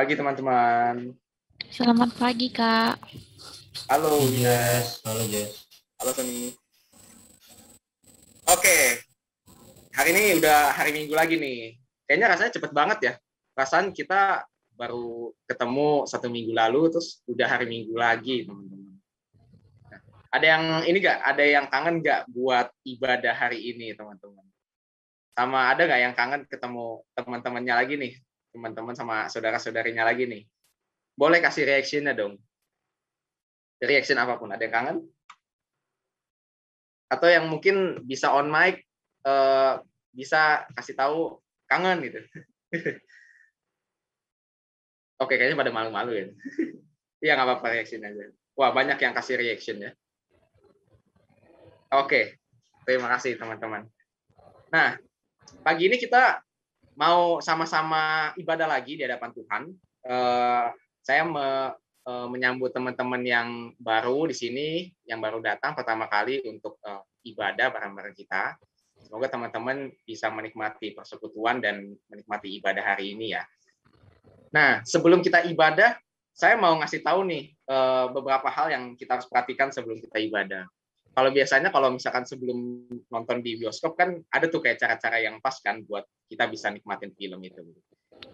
Pagi teman-teman. Selamat pagi Kak. Halo Jess. Halo Jess. Halo Sony. Oke. Hari ini udah hari Minggu lagi nih. Kayaknya rasanya cepet banget ya. Perasaan kita baru ketemu satu minggu lalu terus udah hari Minggu lagi teman-teman. Nah, ada yang ini gak? Ada yang kangen gak buat ibadah hari ini teman-teman? Sama ada nggak yang kangen ketemu teman-temannya lagi nih teman-teman sama saudara-saudarinya lagi nih. Boleh kasih reaksinya dong. Reaction apapun, ada yang kangen? Atau yang mungkin bisa on mic, uh, bisa kasih tahu kangen gitu. Oke, kayaknya pada malu-malu ya. Iya, nggak apa-apa reaction aja. Wah, banyak yang kasih reaction ya. Oke, terima kasih teman-teman. Nah, pagi ini kita mau sama-sama ibadah lagi di hadapan Tuhan, eh, saya me, eh, menyambut teman-teman yang baru di sini, yang baru datang pertama kali untuk eh, ibadah bareng-bareng kita. Semoga teman-teman bisa menikmati persekutuan dan menikmati ibadah hari ini ya. Nah, sebelum kita ibadah, saya mau ngasih tahu nih beberapa hal yang kita harus perhatikan sebelum kita ibadah. Kalau biasanya kalau misalkan sebelum nonton di bioskop kan ada tuh kayak cara-cara yang pas kan buat kita bisa nikmatin film itu.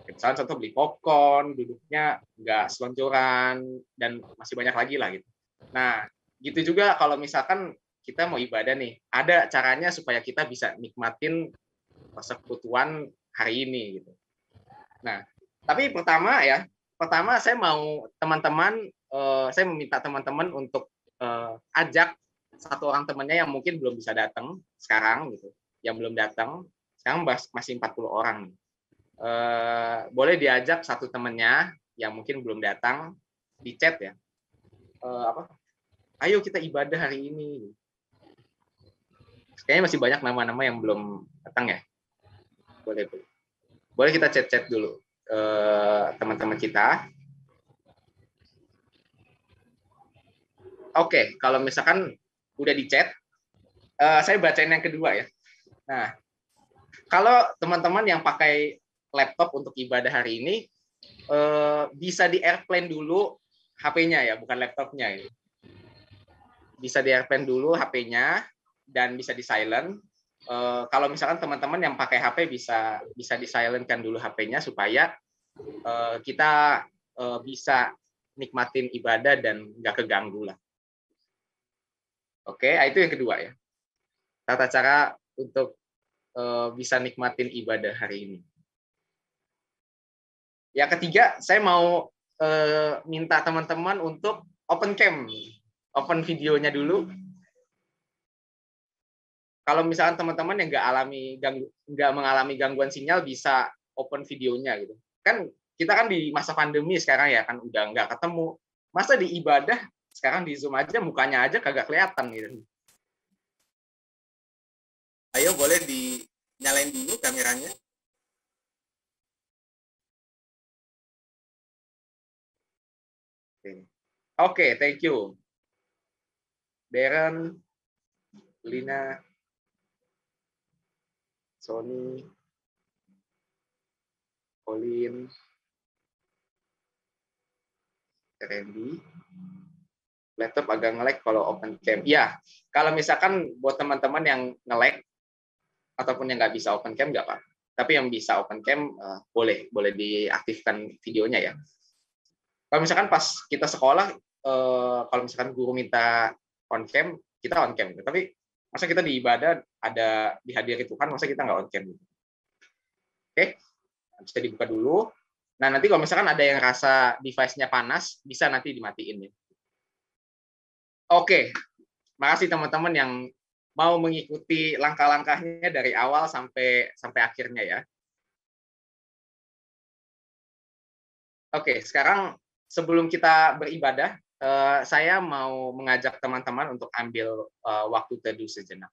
Misalnya contoh beli popcorn, duduknya nggak selonjoran, dan masih banyak lagi lah gitu. Nah, gitu juga kalau misalkan kita mau ibadah nih, ada caranya supaya kita bisa nikmatin persekutuan hari ini gitu. Nah, tapi pertama ya, pertama saya mau teman-teman, eh, saya meminta teman-teman untuk eh, ajak satu orang temannya yang mungkin belum bisa datang sekarang gitu, yang belum datang sekarang masih 40 orang nih. Eh, boleh diajak satu temennya yang mungkin belum datang di chat ya. Eh, apa? Ayo kita ibadah hari ini. Kayaknya masih banyak nama-nama yang belum datang ya. Boleh boleh. Boleh kita chat-chat dulu eh, teman-teman kita. Oke, kalau misalkan udah di chat, saya bacain yang kedua ya. Nah, kalau teman-teman yang pakai laptop untuk ibadah hari ini eh, bisa di airplane dulu HP-nya ya, bukan laptopnya. ini. Bisa di airplane dulu HP-nya dan bisa di silent. Eh, kalau misalkan teman-teman yang pakai HP bisa bisa di silentkan dulu HP-nya supaya eh, kita eh, bisa nikmatin ibadah dan nggak keganggu lah. Oke, ah, itu yang kedua ya. Tata cara untuk Eh, bisa nikmatin ibadah hari ini. Ya ketiga, saya mau eh, minta teman-teman untuk open cam, open videonya dulu. Kalau misalkan teman-teman yang nggak alami nggak mengalami gangguan sinyal bisa open videonya gitu. Kan kita kan di masa pandemi sekarang ya kan udah nggak ketemu. Masa di ibadah sekarang di Zoom aja mukanya aja kagak kelihatan gitu. Ayo boleh dinyalain dulu kameranya. Oke, okay, thank you. Darren, Lina, Sony, Colin, Randy. Laptop agak nge-lag kalau open cam. Ya, kalau misalkan buat teman-teman yang nge-lag, ataupun yang nggak bisa open cam nggak apa tapi yang bisa open cam uh, boleh boleh diaktifkan videonya ya kalau misalkan pas kita sekolah uh, kalau misalkan guru minta on cam kita on cam tapi masa kita di ibadah ada dihadiri Tuhan masa kita nggak on cam oke okay? bisa dibuka dulu nah nanti kalau misalkan ada yang rasa device-nya panas bisa nanti dimatiin ya oke okay. makasih teman-teman yang mau mengikuti langkah-langkahnya dari awal sampai sampai akhirnya ya. Oke, sekarang sebelum kita beribadah, eh, saya mau mengajak teman-teman untuk ambil eh, waktu teduh sejenak.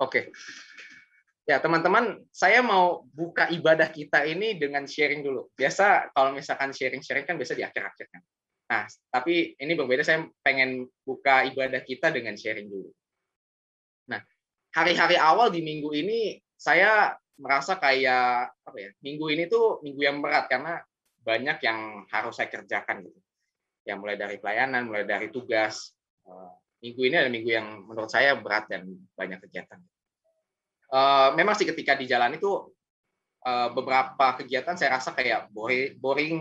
Oke. Okay. Ya, teman-teman, saya mau buka ibadah kita ini dengan sharing dulu. Biasa kalau misalkan sharing-sharing kan biasa di akhir-akhir kan. Nah, tapi ini berbeda saya pengen buka ibadah kita dengan sharing dulu. Nah, hari-hari awal di minggu ini saya merasa kayak apa ya? Minggu ini tuh minggu yang berat karena banyak yang harus saya kerjakan gitu. Ya mulai dari pelayanan, mulai dari tugas, eh, minggu ini adalah minggu yang menurut saya berat dan banyak kegiatan. Uh, memang sih ketika di jalan itu uh, beberapa kegiatan saya rasa kayak boring, boring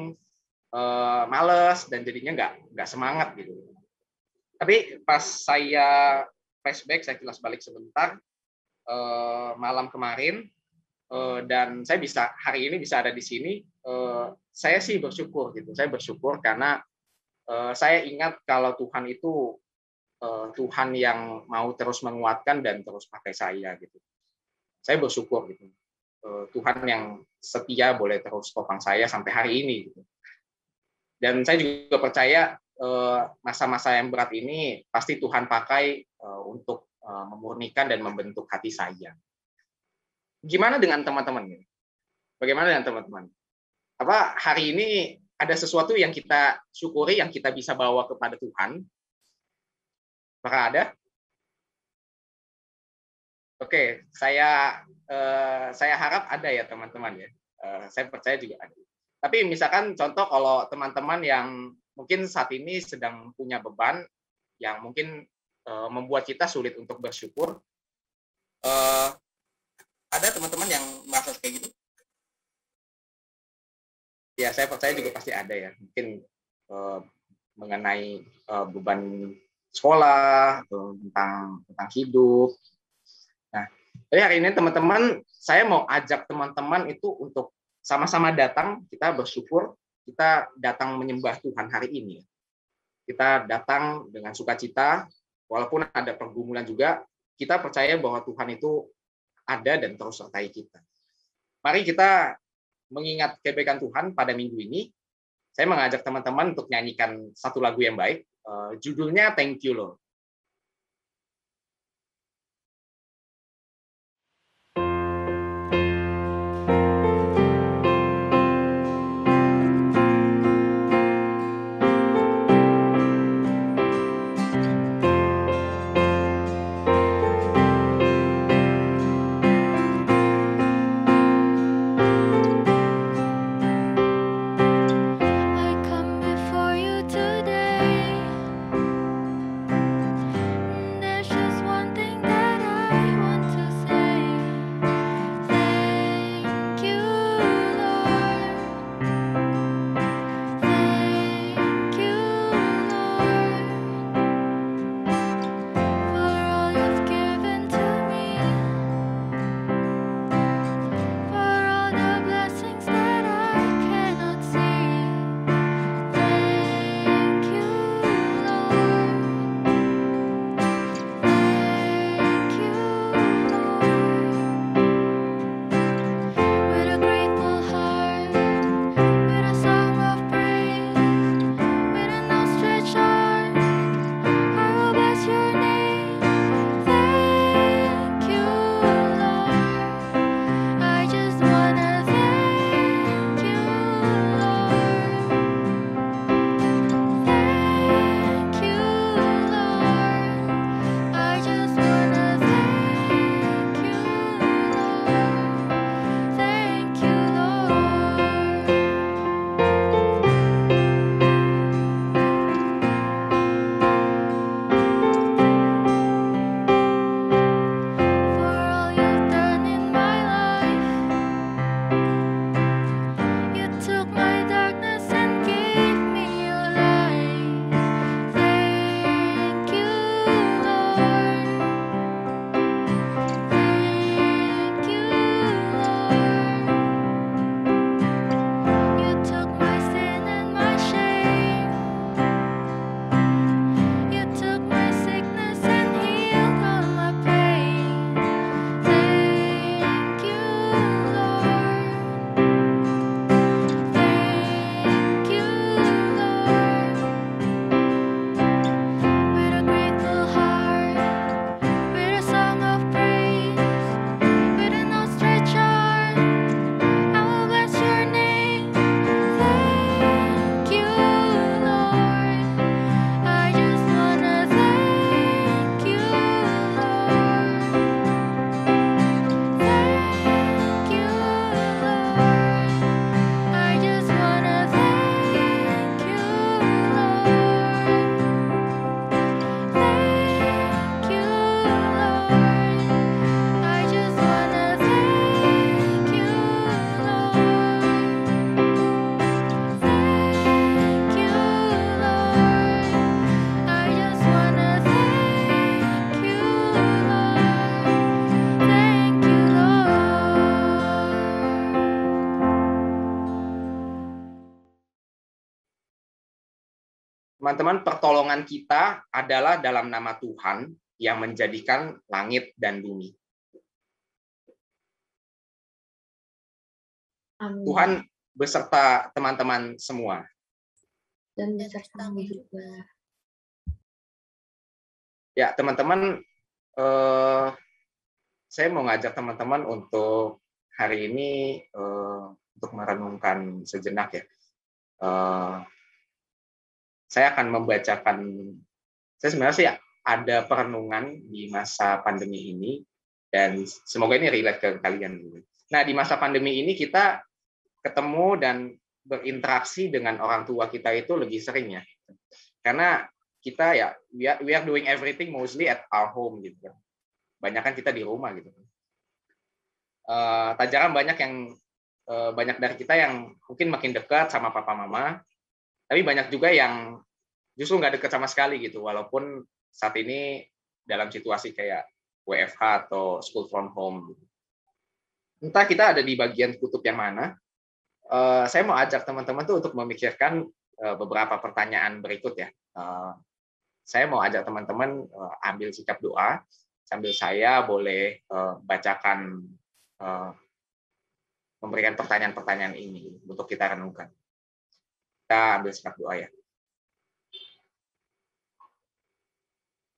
uh, eh, males dan jadinya nggak nggak semangat gitu. Tapi pas saya flashback, saya kilas balik sebentar uh, malam kemarin uh, dan saya bisa hari ini bisa ada di sini. Uh, saya sih bersyukur gitu. Saya bersyukur karena uh, saya ingat kalau Tuhan itu Eh, Tuhan yang mau terus menguatkan dan terus pakai saya gitu. Saya bersyukur gitu. Eh, Tuhan yang setia boleh terus topang saya sampai hari ini gitu. Dan saya juga percaya eh, masa-masa yang berat ini pasti Tuhan pakai untuk memurnikan dan membentuk hati saya. Gimana dengan teman-teman? Bagaimana dengan teman-teman? Apa hari ini ada sesuatu yang kita syukuri yang kita bisa bawa kepada Tuhan Apakah ada? Oke, saya eh, saya harap ada ya teman-teman ya. Eh, saya percaya juga ada. Tapi misalkan contoh kalau teman-teman yang mungkin saat ini sedang punya beban yang mungkin eh, membuat kita sulit untuk bersyukur, ada teman-teman yang merasa kayak gitu? Ya, saya percaya juga pasti ada ya. Mungkin mengenai beban sekolah, tentang tentang hidup. Nah, jadi hari ini teman-teman, saya mau ajak teman-teman itu untuk sama-sama datang, kita bersyukur, kita datang menyembah Tuhan hari ini. Kita datang dengan sukacita, walaupun ada pergumulan juga, kita percaya bahwa Tuhan itu ada dan terus sertai kita. Mari kita mengingat kebaikan Tuhan pada minggu ini. Saya mengajak teman-teman untuk nyanyikan satu lagu yang baik, Eh, judulnya thank you loh teman-teman, pertolongan kita adalah dalam nama Tuhan yang menjadikan langit dan bumi. Amin. Tuhan beserta teman-teman semua. Dan beserta juga. Ya, teman-teman, eh, saya mau ngajak teman-teman untuk hari ini eh, untuk merenungkan sejenak ya. Eh, saya akan membacakan saya sebenarnya sih ada perenungan di masa pandemi ini dan semoga ini relate ke kalian. Nah, di masa pandemi ini kita ketemu dan berinteraksi dengan orang tua kita itu lebih sering ya. Karena kita ya we are, we are doing everything mostly at our home gitu kan. Banyak kan kita di rumah gitu. Uh, tak jarang banyak yang uh, banyak dari kita yang mungkin makin dekat sama papa mama tapi banyak juga yang justru nggak dekat sama sekali gitu walaupun saat ini dalam situasi kayak WFH atau school from home entah kita ada di bagian kutub yang mana eh, saya mau ajak teman-teman tuh untuk memikirkan eh, beberapa pertanyaan berikut ya eh, saya mau ajak teman-teman ambil sikap doa sambil saya boleh bacakan memberikan pertanyaan-pertanyaan ini untuk kita renungkan kita ambil sekat doa ya.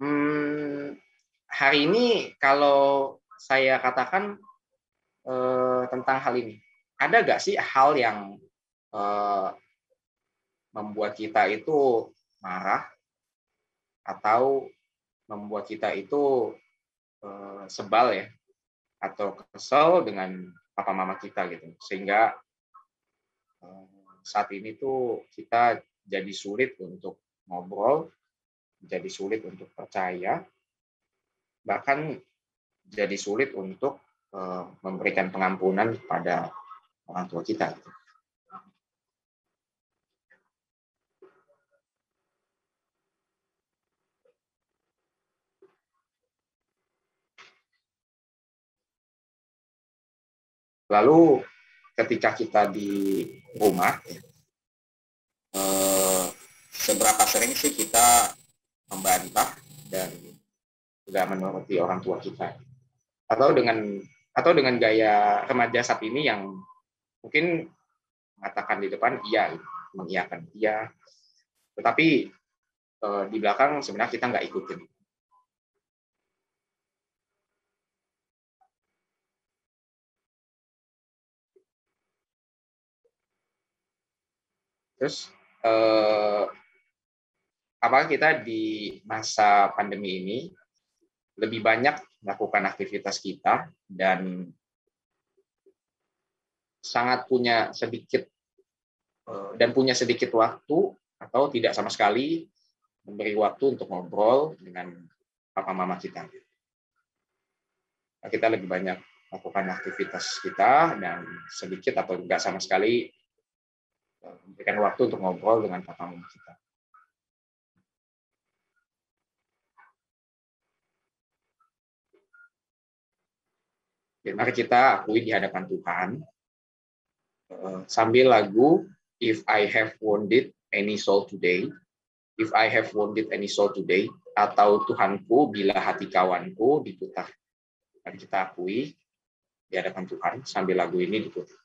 Hmm, hari ini kalau saya katakan eh, tentang hal ini, ada nggak sih hal yang eh, membuat kita itu marah atau membuat kita itu eh, sebal ya atau kesel dengan papa mama kita gitu sehingga eh, saat ini tuh kita jadi sulit untuk ngobrol, jadi sulit untuk percaya, bahkan jadi sulit untuk eh, memberikan pengampunan pada orang tua kita. Lalu ketika kita di rumah eh, seberapa sering sih kita membantah dan tidak menuruti orang tua kita atau dengan atau dengan gaya remaja saat ini yang mungkin mengatakan di depan iya gitu, mengiakan iya tetapi eh, di belakang sebenarnya kita nggak ikutin Terus eh, apakah kita di masa pandemi ini lebih banyak melakukan aktivitas kita dan sangat punya sedikit eh, dan punya sedikit waktu atau tidak sama sekali memberi waktu untuk ngobrol dengan papa mama kita. Kita lebih banyak melakukan aktivitas kita dan sedikit atau enggak sama sekali Eh, memberikan waktu untuk ngobrol dengan papa mama kita. Dan mari kita akui di hadapan Tuhan eh, sambil lagu If I Have Wounded Any Soul Today, If I Have Wounded Any Soul Today, atau Tuhanku bila hati kawanku diputar. Mari kita akui di hadapan Tuhan sambil lagu ini diputar.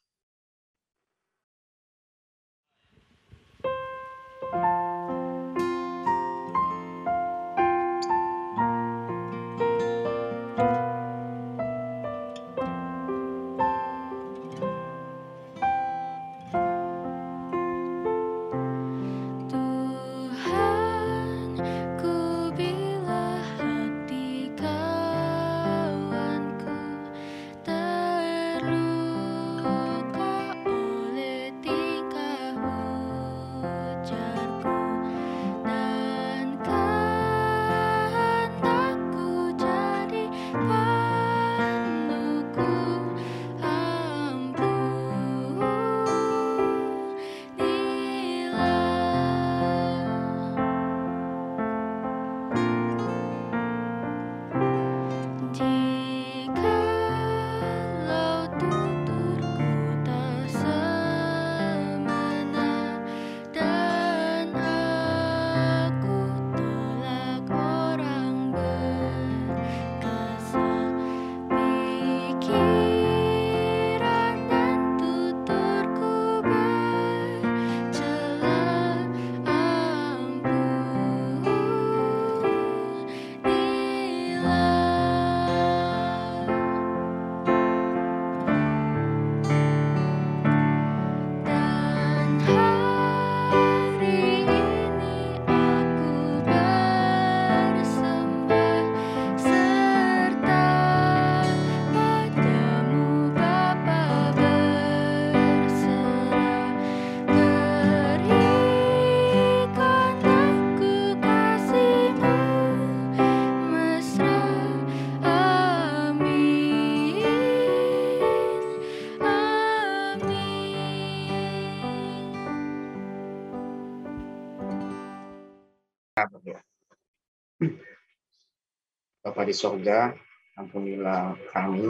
di sorga, ampunilah kami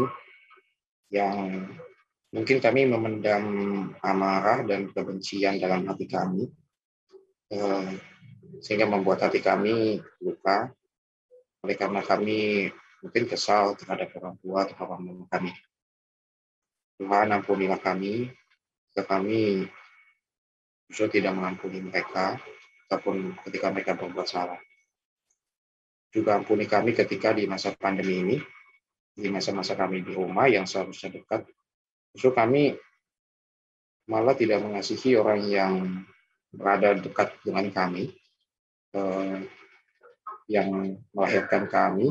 yang mungkin kami memendam amarah dan kebencian dalam hati kami, eh, sehingga membuat hati kami luka, oleh karena kami mungkin kesal terhadap orang tua atau orang tua kami. Tuhan ampunilah kami, ke kami justru tidak mengampuni mereka, ataupun ketika mereka berbuat salah juga ampuni kami ketika di masa pandemi ini, di masa-masa kami di rumah yang seharusnya dekat, justru kami malah tidak mengasihi orang yang berada dekat dengan kami, eh, yang melahirkan kami,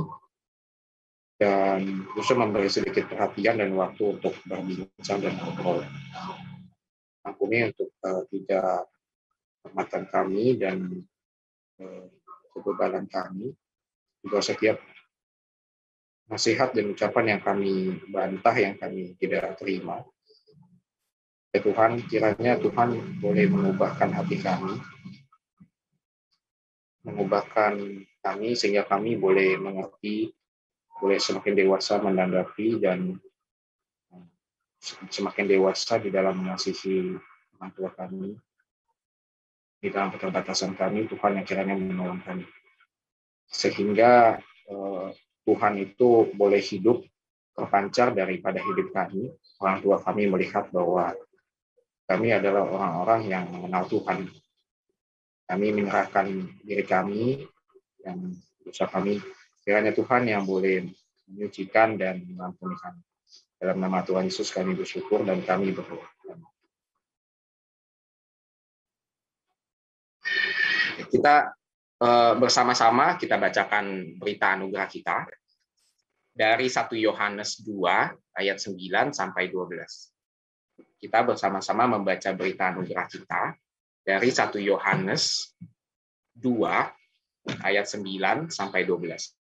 dan justru memberi sedikit perhatian dan waktu untuk berbincang dan ngobrol. Ampuni untuk eh, tidak kematan kami dan eh, kebebalan kami, juga setiap nasihat dan ucapan yang kami bantah, yang kami tidak terima. Ya Tuhan, kiranya Tuhan boleh mengubahkan hati kami, mengubahkan kami sehingga kami boleh mengerti, boleh semakin dewasa menanggapi dan eh, semakin dewasa di dalam mengasihi orang tua kami, di dalam keterbatasan kami, Tuhan yang kiranya menolong kami sehingga eh, Tuhan itu boleh hidup terpancar daripada hidup kami. Orang tua kami melihat bahwa kami adalah orang-orang yang mengenal Tuhan. Kami menyerahkan diri kami yang dosa kami. Kiranya Tuhan yang boleh menyucikan dan mengampuni kami. Dalam nama Tuhan Yesus kami bersyukur dan kami berdoa. Kita Eh, bersama-sama kita bacakan berita anugerah kita dari 1 Yohanes 2 ayat 9 sampai 12. Kita bersama-sama membaca berita anugerah kita dari 1 Yohanes 2 ayat 9 sampai 12.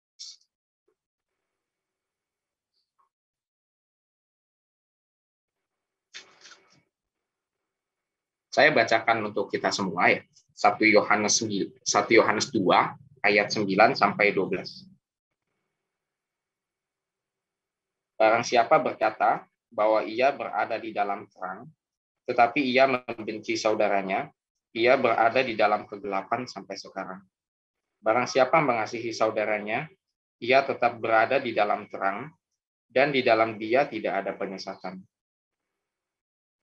Saya bacakan untuk kita semua ya. 1 Yohanes 1 Yohanes 2 ayat 9 sampai 12. Barang siapa berkata bahwa ia berada di dalam terang, tetapi ia membenci saudaranya, ia berada di dalam kegelapan sampai sekarang. Barang siapa mengasihi saudaranya, ia tetap berada di dalam terang, dan di dalam dia tidak ada penyesatan.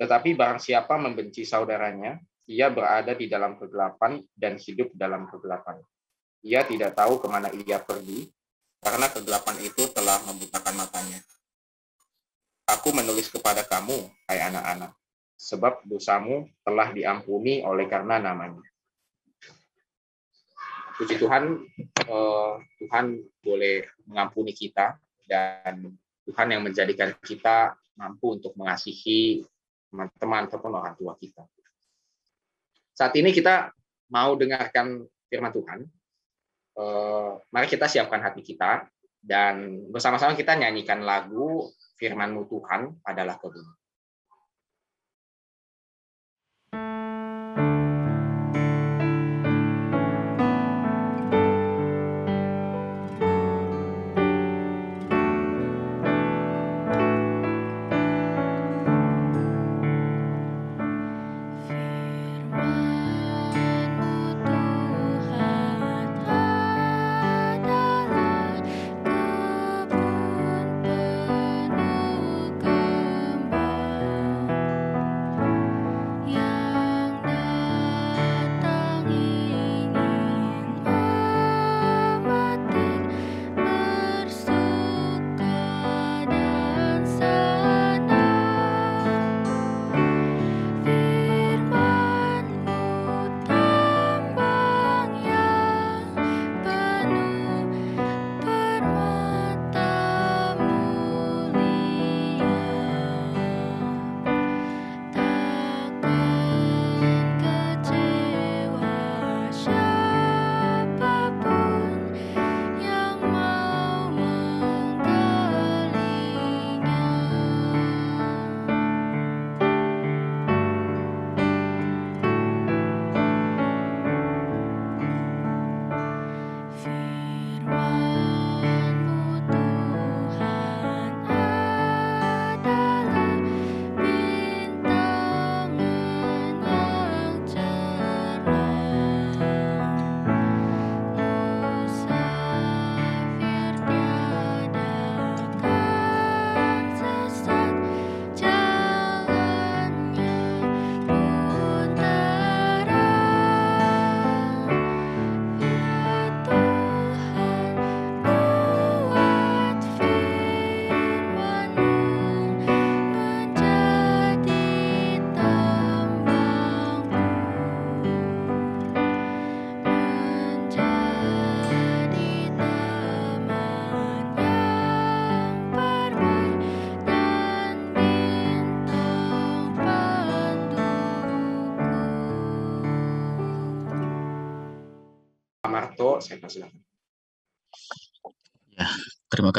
Tetapi barang siapa membenci saudaranya, ia berada di dalam kegelapan dan hidup dalam kegelapan. Ia tidak tahu kemana ia pergi, karena kegelapan itu telah membutakan matanya. Aku menulis kepada kamu, hai anak-anak, sebab dosamu telah diampuni oleh karena namanya. Puji Tuhan, eh, Tuhan boleh mengampuni kita dan Tuhan yang menjadikan kita mampu untuk mengasihi teman-teman ataupun orang tua kita. Saat ini kita mau dengarkan firman Tuhan. Eh, mari kita siapkan hati kita dan bersama-sama kita nyanyikan lagu firmanmu Tuhan adalah kebenaran.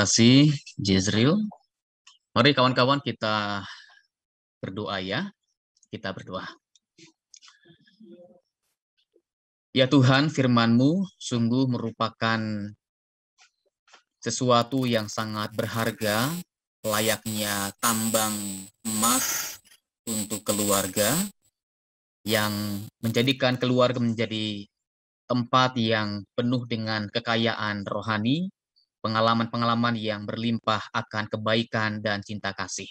kasih Jezril. Mari kawan-kawan kita berdoa ya. Kita berdoa. Ya Tuhan, firman-Mu sungguh merupakan sesuatu yang sangat berharga, layaknya tambang emas untuk keluarga, yang menjadikan keluarga menjadi tempat yang penuh dengan kekayaan rohani, pengalaman-pengalaman yang berlimpah akan kebaikan dan cinta kasih.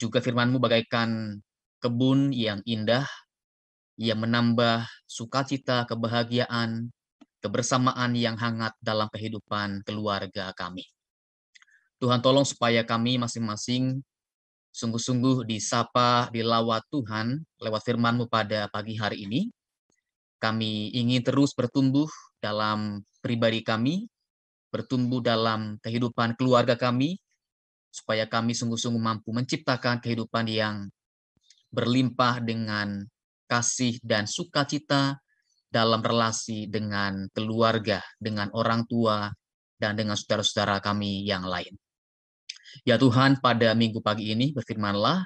Juga firmanmu bagaikan kebun yang indah, yang menambah sukacita, kebahagiaan, kebersamaan yang hangat dalam kehidupan keluarga kami. Tuhan tolong supaya kami masing-masing sungguh-sungguh disapa, dilawat Tuhan lewat FirmanMu pada pagi hari ini. Kami ingin terus bertumbuh dalam pribadi kami, bertumbuh dalam kehidupan keluarga kami, supaya kami sungguh-sungguh mampu menciptakan kehidupan yang berlimpah dengan kasih dan sukacita dalam relasi dengan keluarga, dengan orang tua, dan dengan saudara-saudara kami yang lain. Ya Tuhan, pada minggu pagi ini berfirmanlah,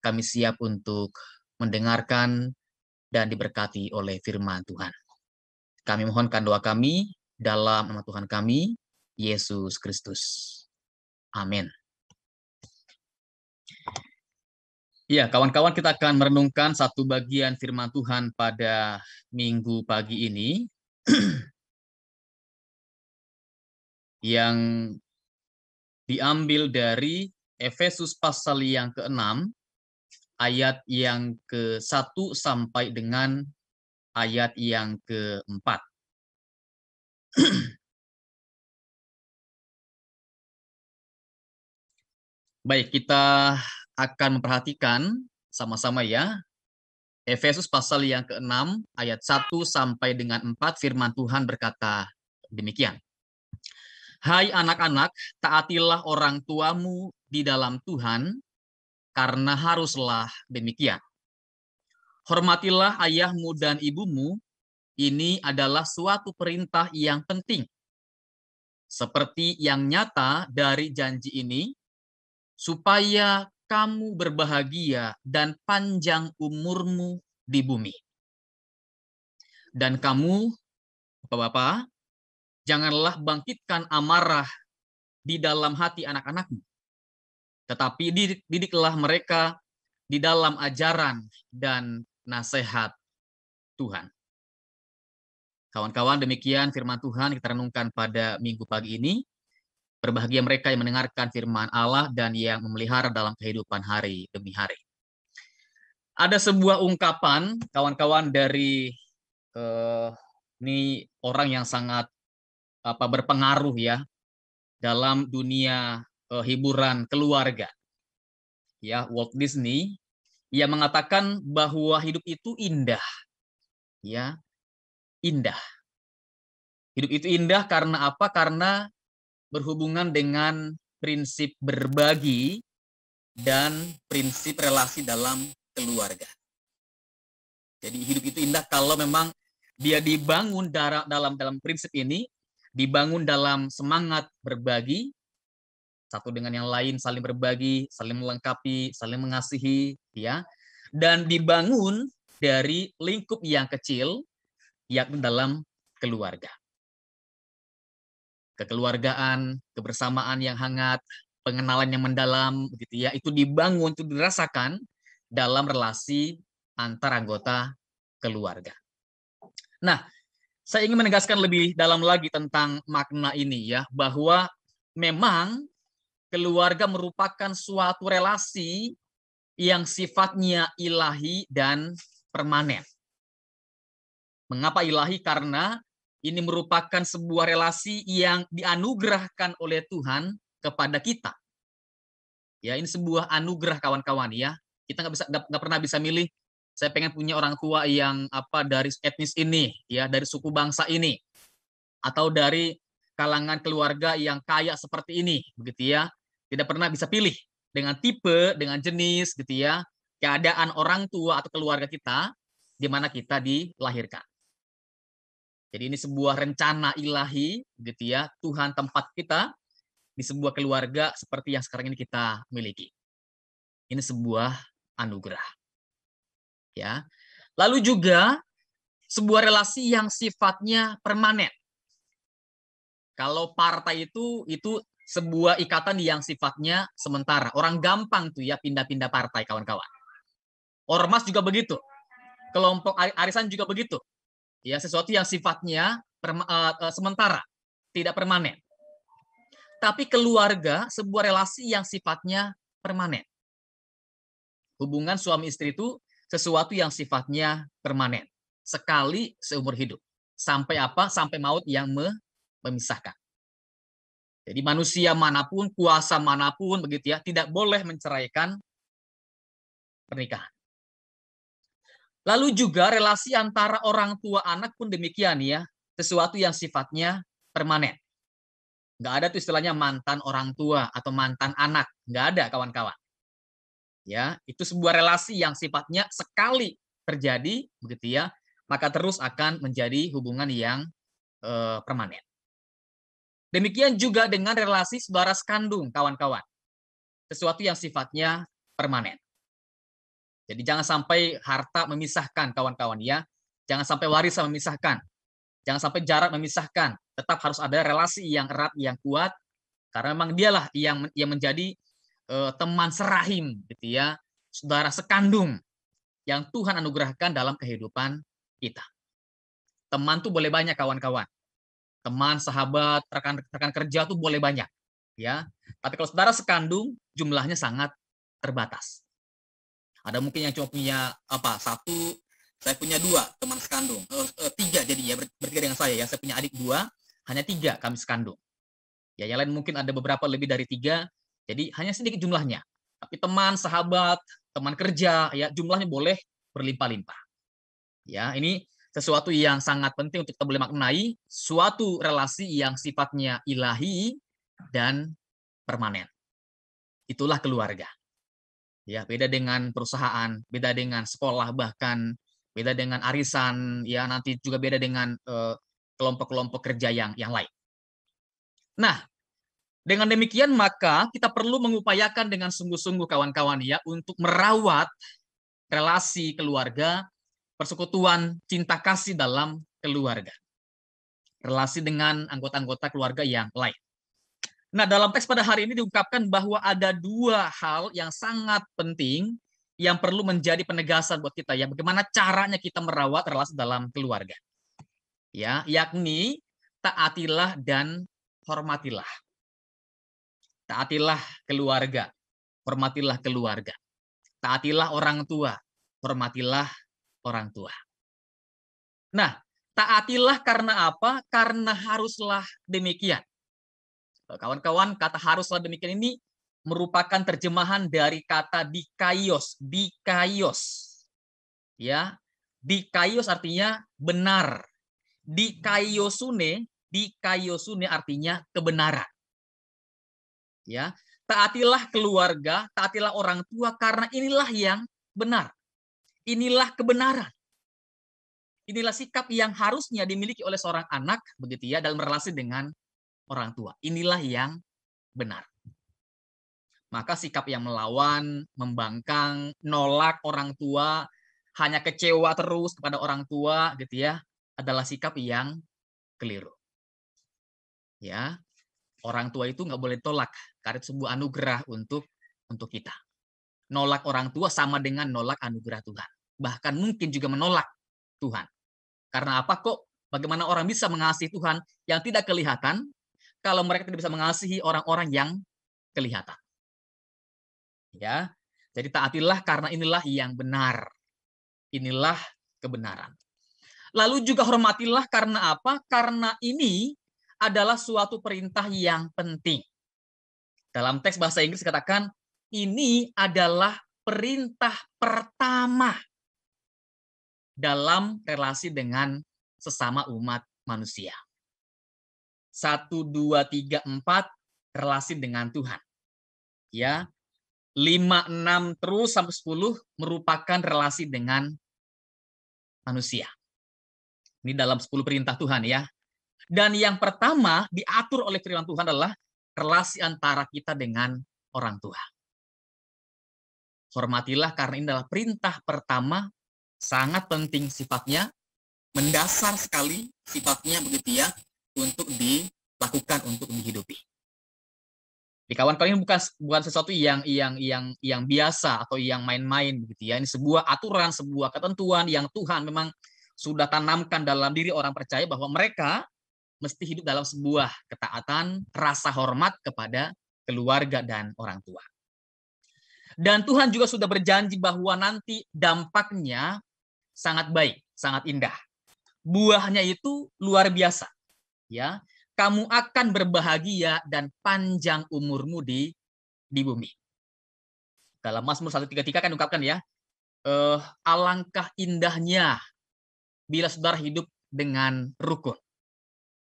kami siap untuk mendengarkan dan diberkati oleh firman Tuhan. Kami mohonkan doa kami dalam nama Tuhan kami, Yesus Kristus. Amin. Ya, kawan-kawan kita akan merenungkan satu bagian firman Tuhan pada minggu pagi ini. yang diambil dari Efesus pasal yang ke-6 ayat yang ke-1 sampai dengan ayat yang ke-4. Baik, kita akan memperhatikan sama-sama ya. Efesus pasal yang ke-6 ayat 1 sampai dengan 4 firman Tuhan berkata demikian. Hai anak-anak, taatilah orang tuamu di dalam Tuhan, karena haruslah demikian. Hormatilah ayahmu dan ibumu, ini adalah suatu perintah yang penting. Seperti yang nyata dari janji ini, supaya kamu berbahagia dan panjang umurmu di bumi. Dan kamu, Bapak-Bapak, janganlah bangkitkan amarah di dalam hati anak-anakmu. Tetapi didiklah mereka di dalam ajaran dan nasihat Tuhan. Kawan-kawan, demikian firman Tuhan kita renungkan pada minggu pagi ini. Berbahagia mereka yang mendengarkan firman Allah dan yang memelihara dalam kehidupan hari demi hari. Ada sebuah ungkapan kawan-kawan dari eh, ini orang yang sangat apa berpengaruh ya dalam dunia eh, hiburan keluarga. Ya, Walt Disney ia mengatakan bahwa hidup itu indah. Ya, indah. Hidup itu indah karena apa? Karena berhubungan dengan prinsip berbagi dan prinsip relasi dalam keluarga. Jadi hidup itu indah kalau memang dia dibangun dalam dalam prinsip ini, dibangun dalam semangat berbagi satu dengan yang lain saling berbagi, saling melengkapi, saling mengasihi, ya. Dan dibangun dari lingkup yang kecil yakni dalam keluarga. Kekeluargaan, kebersamaan yang hangat, pengenalan yang mendalam, gitu ya, itu dibangun, itu dirasakan dalam relasi antar anggota keluarga. Nah, saya ingin menegaskan lebih dalam lagi tentang makna ini ya, bahwa memang keluarga merupakan suatu relasi yang sifatnya ilahi dan permanen. Mengapa ilahi? Karena ini merupakan sebuah relasi yang dianugerahkan oleh Tuhan kepada kita. Ya, ini sebuah anugerah kawan-kawan ya. Kita nggak bisa nggak pernah bisa milih. Saya pengen punya orang tua yang apa dari etnis ini, ya dari suku bangsa ini, atau dari kalangan keluarga yang kaya seperti ini, begitu ya. Tidak pernah bisa pilih dengan tipe, dengan jenis, gitu ya. Keadaan orang tua atau keluarga kita di mana kita dilahirkan. Jadi ini sebuah rencana ilahi, gitu ya. Tuhan tempat kita di sebuah keluarga seperti yang sekarang ini kita miliki. Ini sebuah anugerah. Ya. Lalu juga sebuah relasi yang sifatnya permanen. Kalau partai itu itu sebuah ikatan yang sifatnya sementara. Orang gampang tuh ya pindah-pindah partai kawan-kawan. Ormas juga begitu. Kelompok arisan juga begitu ya sesuatu yang sifatnya perma, uh, uh, sementara, tidak permanen. Tapi keluarga sebuah relasi yang sifatnya permanen. Hubungan suami istri itu sesuatu yang sifatnya permanen, sekali seumur hidup. Sampai apa? Sampai maut yang memisahkan. Jadi manusia manapun, kuasa manapun begitu ya, tidak boleh menceraikan pernikahan. Lalu juga relasi antara orang tua anak pun demikian ya, sesuatu yang sifatnya permanen. Nggak ada tuh istilahnya mantan orang tua atau mantan anak, nggak ada kawan-kawan. Ya, itu sebuah relasi yang sifatnya sekali terjadi, begitu ya, maka terus akan menjadi hubungan yang eh, permanen. Demikian juga dengan relasi sebaras kandung, kawan-kawan. Sesuatu yang sifatnya permanen. Jadi jangan sampai harta memisahkan kawan-kawan ya. Jangan sampai warisan memisahkan. Jangan sampai jarak memisahkan. Tetap harus ada relasi yang erat, yang kuat. Karena memang dialah yang yang menjadi uh, teman serahim gitu ya, saudara sekandung yang Tuhan anugerahkan dalam kehidupan kita. Teman tuh boleh banyak kawan-kawan. Teman, sahabat, rekan rekan kerja tuh boleh banyak, ya. Tapi kalau saudara sekandung jumlahnya sangat terbatas. Ada mungkin yang cuma punya apa satu, saya punya dua teman sekandung, e, e, tiga jadi ya ber, dengan saya ya. Saya punya adik dua, hanya tiga kami sekandung. Ya yang lain mungkin ada beberapa lebih dari tiga, jadi hanya sedikit jumlahnya. Tapi teman, sahabat, teman kerja, ya jumlahnya boleh berlimpah-limpah. Ya ini sesuatu yang sangat penting untuk kita boleh maknai suatu relasi yang sifatnya ilahi dan permanen. Itulah keluarga ya beda dengan perusahaan beda dengan sekolah bahkan beda dengan arisan ya nanti juga beda dengan eh, kelompok-kelompok uh, kerja yang yang lain nah dengan demikian maka kita perlu mengupayakan dengan sungguh-sungguh kawan-kawan ya untuk merawat relasi keluarga persekutuan cinta kasih dalam keluarga relasi dengan anggota-anggota keluarga yang lain Nah, dalam teks pada hari ini diungkapkan bahwa ada dua hal yang sangat penting yang perlu menjadi penegasan buat kita ya. Bagaimana caranya kita merawat relasi dalam keluarga. Ya, yakni taatilah dan hormatilah. Taatilah keluarga, hormatilah keluarga. Taatilah orang tua, hormatilah orang tua. Nah, taatilah karena apa? Karena haruslah demikian Eh, kawan-kawan, kata haruslah demikian ini merupakan terjemahan dari kata dikaios, dikaios. Ya, dikaios artinya benar. Dikaiosune, dikaiosune artinya kebenaran. Ya, taatilah keluarga, taatilah orang tua karena inilah yang benar. Inilah kebenaran. Inilah sikap yang harusnya dimiliki oleh seorang anak begitu ya dalam relasi dengan orang tua. Inilah yang benar. Maka sikap yang melawan, membangkang, nolak orang tua, hanya kecewa terus kepada orang tua gitu ya, adalah sikap yang keliru. Ya, orang tua itu nggak boleh tolak karena sebuah anugerah untuk untuk kita. Nolak orang tua sama dengan nolak anugerah Tuhan. Bahkan mungkin juga menolak Tuhan. Karena apa kok? Bagaimana orang bisa mengasihi Tuhan yang tidak kelihatan kalau mereka tidak bisa mengasihi orang-orang yang kelihatan. Ya. Jadi taatilah karena inilah yang benar. Inilah kebenaran. Lalu juga hormatilah karena apa? Karena ini adalah suatu perintah yang penting. Dalam teks bahasa Inggris dikatakan ini adalah perintah pertama dalam relasi dengan sesama umat manusia satu dua tiga empat relasi dengan Tuhan. Ya, 5, 6 terus sampai 10 merupakan relasi dengan manusia. Ini dalam 10 perintah Tuhan ya. Dan yang pertama diatur oleh firman Tuhan adalah relasi antara kita dengan orang tua. Hormatilah karena ini adalah perintah pertama, sangat penting sifatnya, mendasar sekali sifatnya begitu ya untuk dilakukan untuk dihidupi. Ya, kawan kawan ini bukan bukan sesuatu yang yang yang yang biasa atau yang main-main begitu ya. Ini sebuah aturan, sebuah ketentuan yang Tuhan memang sudah tanamkan dalam diri orang percaya bahwa mereka mesti hidup dalam sebuah ketaatan, rasa hormat kepada keluarga dan orang tua. Dan Tuhan juga sudah berjanji bahwa nanti dampaknya sangat baik, sangat indah. Buahnya itu luar biasa ya kamu akan berbahagia dan panjang umurmu di di bumi. Dalam Mazmur 133 kan ungkapkan ya, eh, alangkah indahnya bila saudara hidup dengan rukun.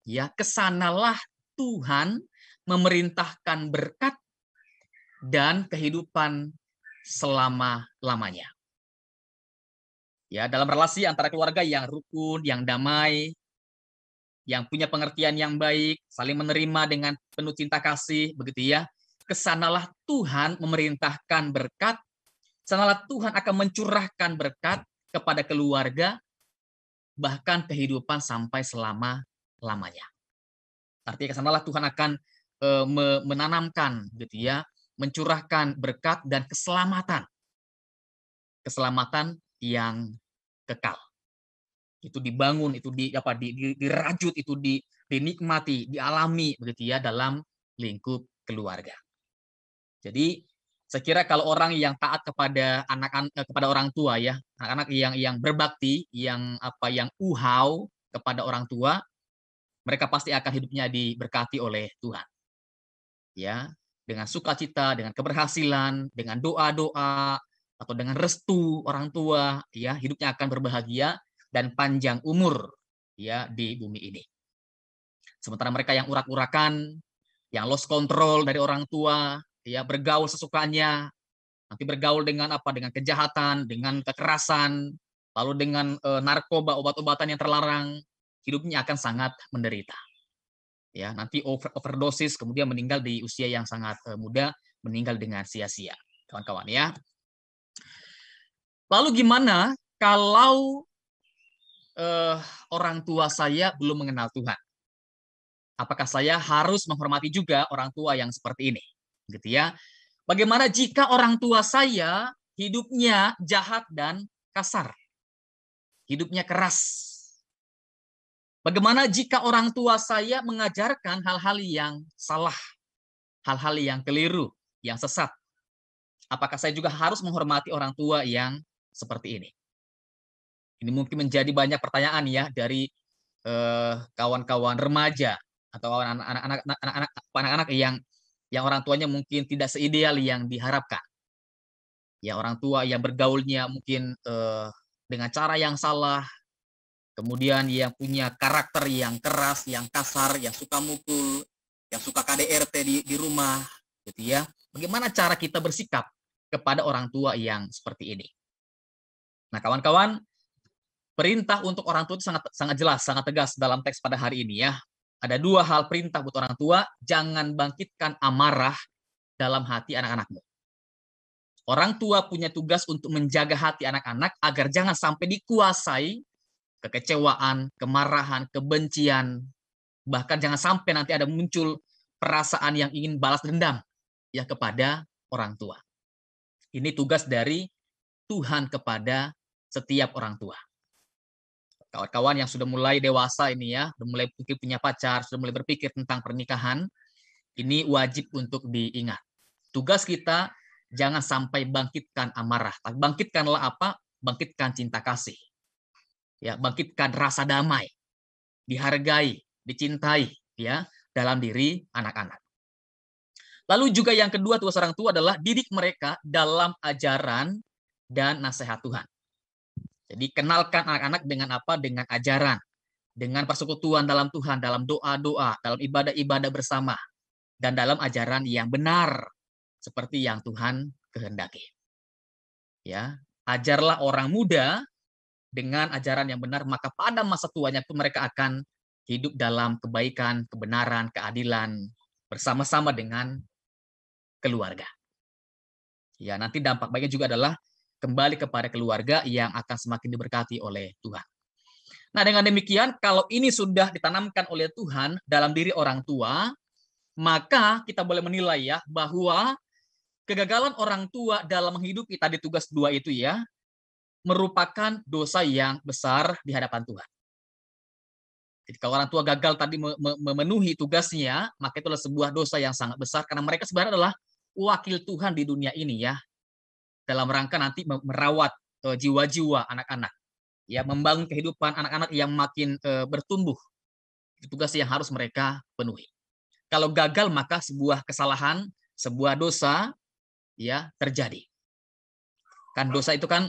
Ya, kesanalah Tuhan memerintahkan berkat dan kehidupan selama-lamanya. Ya, dalam relasi antara keluarga yang rukun, yang damai, yang punya pengertian yang baik, saling menerima dengan penuh cinta kasih, begitu ya. Kesanalah Tuhan memerintahkan berkat, kesanalah Tuhan akan mencurahkan berkat kepada keluarga, bahkan kehidupan sampai selama-lamanya. Artinya kesanalah Tuhan akan e, menanamkan, begitu ya, mencurahkan berkat dan keselamatan. Keselamatan yang kekal itu dibangun itu di apa di, di, dirajut itu di, dinikmati dialami begitu ya dalam lingkup keluarga jadi saya kira kalau orang yang taat kepada anak, anak eh, kepada orang tua ya anak-anak yang yang berbakti yang apa yang uhau kepada orang tua mereka pasti akan hidupnya diberkati oleh Tuhan ya dengan sukacita dengan keberhasilan dengan doa doa atau dengan restu orang tua ya hidupnya akan berbahagia dan panjang umur ya di bumi ini. Sementara mereka yang urak-urakan, yang lost control dari orang tua, ya bergaul sesukanya, nanti bergaul dengan apa? Dengan kejahatan, dengan kekerasan, lalu dengan e, narkoba, obat-obatan yang terlarang, hidupnya akan sangat menderita. Ya, nanti over, overdosis kemudian meninggal di usia yang sangat e, muda, meninggal dengan sia-sia. Kawan-kawan ya. Lalu gimana kalau eh, orang tua saya belum mengenal Tuhan. Apakah saya harus menghormati juga orang tua yang seperti ini? Gitu ya. Bagaimana jika orang tua saya hidupnya jahat dan kasar? Hidupnya keras. Bagaimana jika orang tua saya mengajarkan hal-hal yang salah, hal-hal yang keliru, yang sesat? Apakah saya juga harus menghormati orang tua yang seperti ini? Ini mungkin menjadi banyak pertanyaan ya dari eh, kawan-kawan eh, remaja atau anak-anak yang yang orang tuanya mungkin tidak seideal yang diharapkan. Ya orang tua yang bergaulnya mungkin eh, dengan cara yang salah, kemudian yang punya karakter yang keras, yang kasar, yang suka mukul, yang suka KDRT di, di rumah, gitu ya. Bagaimana cara kita bersikap kepada orang tua yang seperti ini? Nah, kawan-kawan, Perintah untuk orang tua itu sangat sangat jelas, sangat tegas dalam teks pada hari ini ya. Ada dua hal perintah buat orang tua, jangan bangkitkan amarah dalam hati anak-anakmu. Orang tua punya tugas untuk menjaga hati anak-anak agar jangan sampai dikuasai kekecewaan, kemarahan, kebencian, bahkan jangan sampai nanti ada muncul perasaan yang ingin balas dendam ya kepada orang tua. Ini tugas dari Tuhan kepada setiap orang tua kawan-kawan yang sudah mulai dewasa ini ya, sudah mulai punya pacar, sudah mulai berpikir tentang pernikahan, ini wajib untuk diingat. Tugas kita jangan sampai bangkitkan amarah. Bangkitkanlah apa? Bangkitkan cinta kasih. Ya, bangkitkan rasa damai. Dihargai, dicintai ya dalam diri anak-anak. Lalu juga yang kedua tugas orang tua adalah didik mereka dalam ajaran dan nasihat Tuhan. Jadi kenalkan anak-anak dengan apa? Dengan ajaran, dengan persekutuan dalam Tuhan, dalam doa-doa, dalam ibadah-ibadah bersama, dan dalam ajaran yang benar seperti yang Tuhan kehendaki. Ya, ajarlah orang muda dengan ajaran yang benar, maka pada masa tuanya pun mereka akan hidup dalam kebaikan, kebenaran, keadilan bersama-sama dengan keluarga. Ya, nanti dampak baiknya juga adalah kembali kepada keluarga yang akan semakin diberkati oleh Tuhan. Nah, dengan demikian, kalau ini sudah ditanamkan oleh Tuhan dalam diri orang tua, maka kita boleh menilai ya bahwa kegagalan orang tua dalam menghidupi tadi tugas dua itu ya, merupakan dosa yang besar di hadapan Tuhan. Jadi kalau orang tua gagal tadi memenuhi tugasnya, maka itulah sebuah dosa yang sangat besar karena mereka sebenarnya adalah wakil Tuhan di dunia ini ya dalam rangka nanti merawat eh, jiwa-jiwa anak-anak ya membangun kehidupan anak-anak yang makin eh, bertumbuh itu tugas yang harus mereka penuhi kalau gagal maka sebuah kesalahan sebuah dosa ya terjadi kan dosa itu kan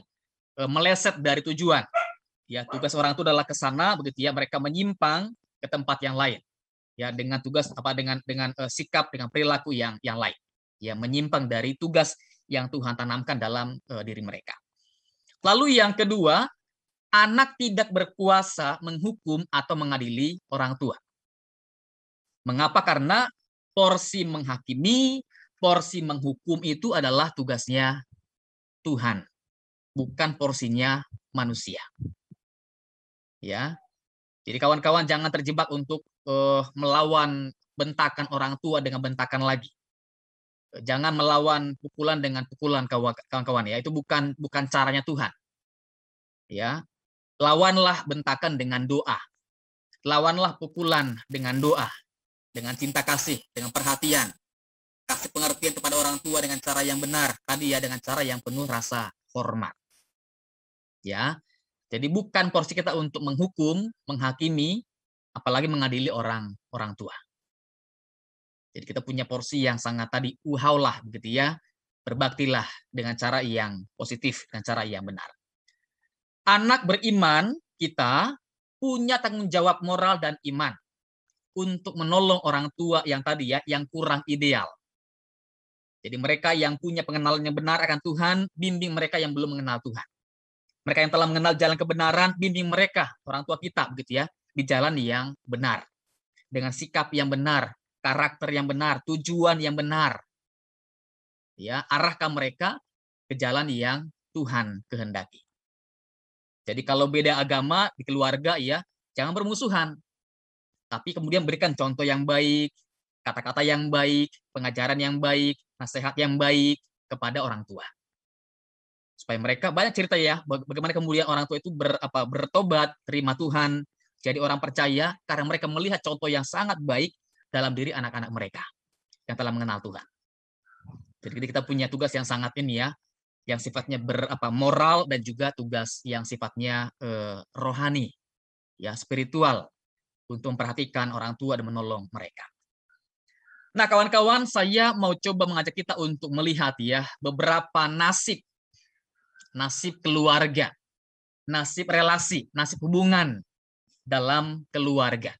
eh, meleset dari tujuan ya tugas orang itu adalah kesana, begitu ya mereka menyimpang ke tempat yang lain ya dengan tugas apa dengan dengan uh, sikap dengan perilaku yang yang lain ya menyimpang dari tugas yang Tuhan tanamkan dalam uh, diri mereka. Lalu yang kedua, anak tidak berkuasa menghukum atau mengadili orang tua. Mengapa? Karena porsi menghakimi, porsi menghukum itu adalah tugasnya Tuhan, bukan porsinya manusia. Ya. Jadi kawan-kawan jangan terjebak untuk uh, melawan bentakan orang tua dengan bentakan lagi. Jangan melawan pukulan dengan pukulan kawan-kawan ya. Itu bukan bukan caranya Tuhan. Ya. Lawanlah bentakan dengan doa. Lawanlah pukulan dengan doa, dengan cinta kasih, dengan perhatian. Kasih pengertian kepada orang tua dengan cara yang benar, tadi ya dengan cara yang penuh rasa hormat. Ya. Jadi bukan porsi kita untuk menghukum, menghakimi, apalagi mengadili orang orang tua. Jadi kita punya porsi yang sangat tadi uhaulah begitu ya. Berbaktilah dengan cara yang positif, dengan cara yang benar. Anak beriman kita punya tanggung jawab moral dan iman untuk menolong orang tua yang tadi ya, yang kurang ideal. Jadi mereka yang punya pengenalan yang benar akan Tuhan, bimbing mereka yang belum mengenal Tuhan. Mereka yang telah mengenal jalan kebenaran, bimbing mereka, orang tua kita begitu ya, di jalan yang benar. Dengan sikap yang benar, karakter yang benar, tujuan yang benar. Ya, arahkan mereka ke jalan yang Tuhan kehendaki. Jadi kalau beda agama di keluarga ya, jangan bermusuhan. Tapi kemudian berikan contoh yang baik, kata-kata yang baik, pengajaran yang baik, nasihat yang baik kepada orang tua. Supaya mereka banyak cerita ya bagaimana kemudian orang tua itu ber, apa, bertobat, terima Tuhan, jadi orang percaya karena mereka melihat contoh yang sangat baik dalam diri anak-anak mereka yang telah mengenal Tuhan. Jadi kita punya tugas yang sangat ini ya, yang sifatnya ber, apa, moral dan juga tugas yang sifatnya eh, rohani, ya spiritual untuk memperhatikan orang tua dan menolong mereka. Nah, kawan-kawan, saya mau coba mengajak kita untuk melihat ya beberapa nasib, nasib keluarga, nasib relasi, nasib hubungan dalam keluarga.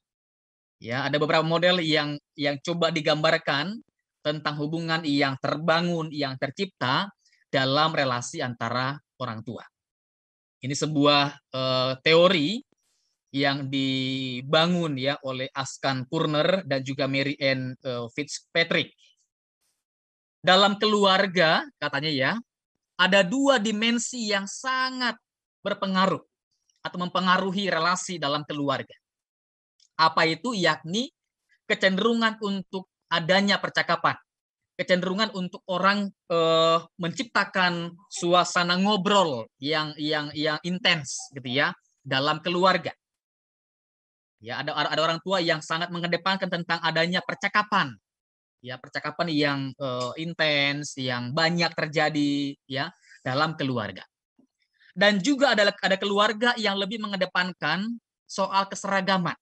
Ya, ada beberapa model yang yang coba digambarkan tentang hubungan yang terbangun, yang tercipta dalam relasi antara orang tua. Ini sebuah uh, teori yang dibangun ya oleh Askan Kurner dan juga Mary Ann uh, Fitzpatrick. Dalam keluarga katanya ya, ada dua dimensi yang sangat berpengaruh atau mempengaruhi relasi dalam keluarga. Apa itu? Yakni kecenderungan untuk adanya percakapan, kecenderungan untuk orang uh, menciptakan suasana ngobrol yang yang yang intens gitu ya dalam keluarga. Ya, ada ada orang tua yang sangat mengedepankan tentang adanya percakapan. Ya, percakapan yang uh, intens, yang banyak terjadi ya dalam keluarga. Dan juga ada ada keluarga yang lebih mengedepankan soal keseragaman.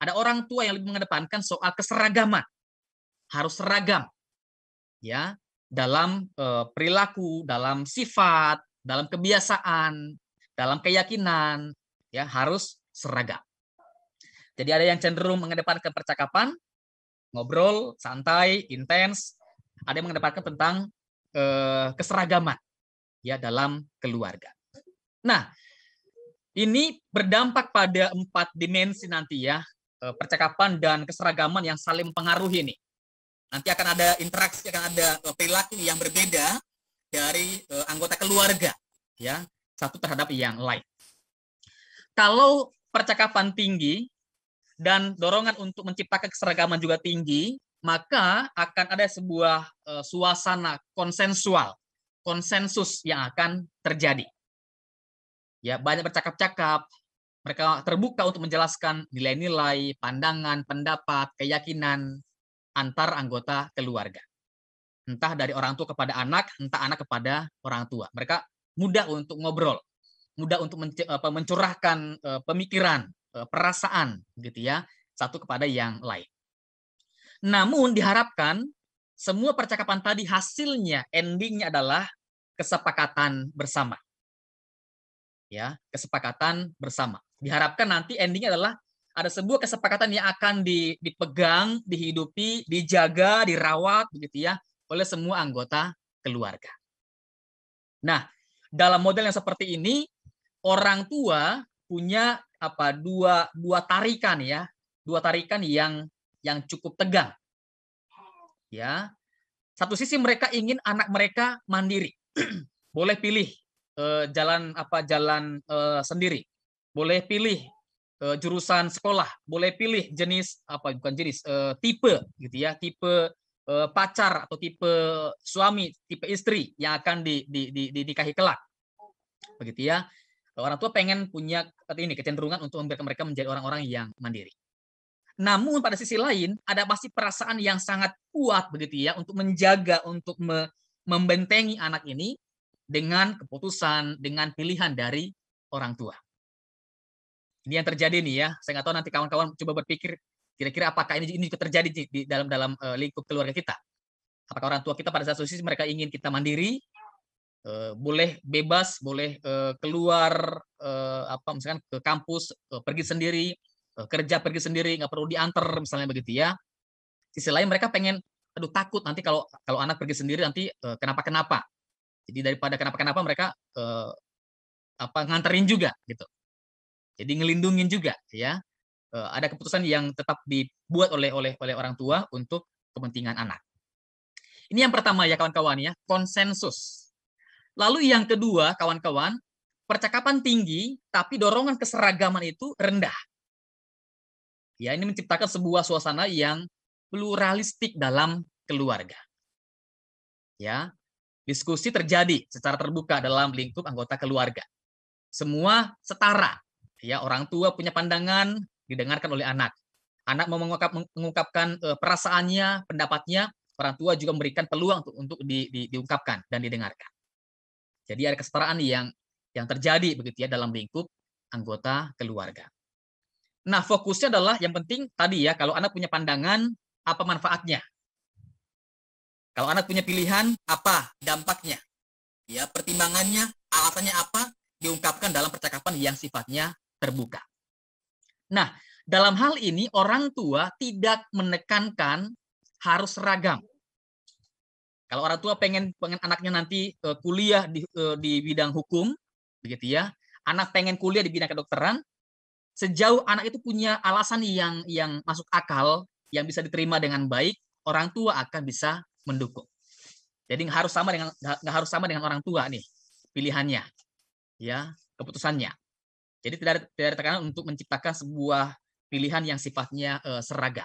Ada orang tua yang lebih mengedepankan soal keseragaman. Harus seragam. Ya, dalam eh, perilaku, dalam sifat, dalam kebiasaan, dalam keyakinan, ya harus seragam. Jadi ada yang cenderung mengedepankan percakapan, ngobrol, santai, intens, ada yang mengedepankan tentang eh, keseragaman ya dalam keluarga. Nah, ini berdampak pada empat dimensi nanti ya Eh, percakapan dan keseragaman yang saling mempengaruhi nih. Nanti akan ada interaksi, akan ada eh, perilaku yang berbeda dari eh, anggota keluarga, ya satu terhadap yang lain. Kalau percakapan tinggi dan dorongan untuk menciptakan keseragaman juga tinggi, maka akan ada sebuah suasana konsensual, konsensus yang akan terjadi. Ya, banyak bercakap-cakap, mereka terbuka untuk menjelaskan nilai-nilai, pandangan, pendapat, keyakinan antar anggota keluarga. Entah dari orang tua kepada anak, entah anak kepada orang tua. Mereka mudah untuk ngobrol, mudah untuk mencurahkan eh, pemikiran, eh, perasaan gitu ya, satu kepada yang lain. Namun diharapkan semua percakapan tadi hasilnya endingnya adalah kesepakatan bersama. Ya, kesepakatan bersama diharapkan nanti endingnya adalah ada sebuah kesepakatan yang akan dipegang, dihidupi, dijaga, dirawat begitu ya oleh semua anggota keluarga. Nah, dalam model yang seperti ini orang tua punya apa dua dua tarikan ya, dua tarikan yang yang cukup tegang. Ya. Satu sisi mereka ingin anak mereka mandiri. Boleh pilih eh, jalan apa jalan eh, sendiri boleh pilih uh, jurusan sekolah, boleh pilih jenis apa bukan jenis uh, tipe gitu ya, tipe uh, pacar atau tipe suami, tipe istri yang akan di, di, di, di nikahi kelak. Begitu ya. Orang tua pengen punya ini kecenderungan untuk membuat mereka menjadi orang-orang yang mandiri. Namun pada sisi lain ada pasti perasaan yang sangat kuat begitu ya untuk menjaga untuk me, membentengi anak ini dengan keputusan, dengan pilihan dari orang tua ini yang terjadi nih ya. Saya nggak tahu nanti kawan-kawan coba berpikir kira-kira apakah ini ini juga terjadi di, dalam dalam eh, lingkup keluarga kita. Apakah orang tua kita pada saat sisi mereka ingin kita mandiri, eh, boleh bebas, boleh eh, keluar apa misalkan ke kampus, pergi sendiri, kerja pergi sendiri, nggak perlu diantar misalnya begitu ya. Sisi lain mereka pengen aduh takut nanti kalau kalau anak pergi sendiri nanti kenapa kenapa jadi daripada kenapa kenapa mereka apa nganterin juga gitu jadi ngelindungin juga ya. Eh, ada keputusan yang tetap dibuat oleh oleh oleh orang tua untuk kepentingan anak. Ini yang pertama ya kawan-kawan ya, konsensus. Lalu yang kedua kawan-kawan, percakapan tinggi tapi dorongan keseragaman itu rendah. Ya, ini menciptakan sebuah suasana yang pluralistik dalam keluarga. Ya, diskusi terjadi secara terbuka dalam lingkup anggota keluarga. Semua setara ya orang tua punya pandangan didengarkan oleh anak anak mau mengungkap, mengungkapkan uh, perasaannya pendapatnya orang tua juga memberikan peluang untuk, untuk di, di, diungkapkan dan didengarkan jadi ada kesetaraan yang yang terjadi begitu ya dalam lingkup anggota keluarga nah fokusnya adalah yang penting tadi ya kalau anak punya pandangan apa manfaatnya kalau anak punya pilihan apa dampaknya ya pertimbangannya alasannya apa diungkapkan dalam percakapan yang sifatnya terbuka. Nah, dalam hal ini orang tua tidak menekankan harus seragam. Kalau orang tua pengen pengen anaknya nanti e, kuliah di e, di bidang hukum, begitu ya. Anak pengen kuliah di bidang kedokteran, sejauh anak itu punya alasan yang yang masuk akal, yang bisa diterima dengan baik, orang tua akan bisa mendukung. Jadi nggak harus sama dengan nggak harus sama dengan orang tua nih pilihannya, ya keputusannya. Jadi tidak ada, tidak ada tekanan untuk menciptakan sebuah pilihan yang sifatnya uh, seragam.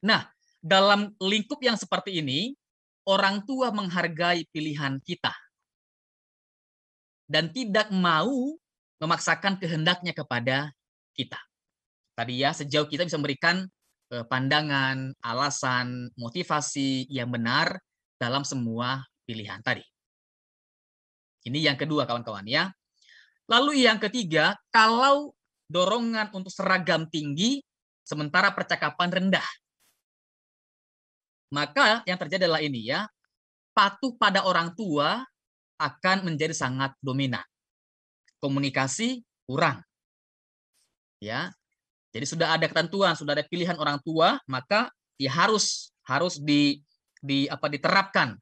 Nah, dalam lingkup yang seperti ini, orang tua menghargai pilihan kita dan tidak mau memaksakan kehendaknya kepada kita. Tadi ya, sejauh kita bisa memberikan uh, pandangan, alasan, motivasi yang benar dalam semua pilihan tadi. Ini yang kedua kawan-kawan ya. Lalu yang ketiga, kalau dorongan untuk seragam tinggi sementara percakapan rendah. Maka yang terjadi adalah ini ya, patuh pada orang tua akan menjadi sangat dominan. Komunikasi kurang. Ya. Jadi sudah ada ketentuan, sudah ada pilihan orang tua, maka ya harus harus di di apa diterapkan,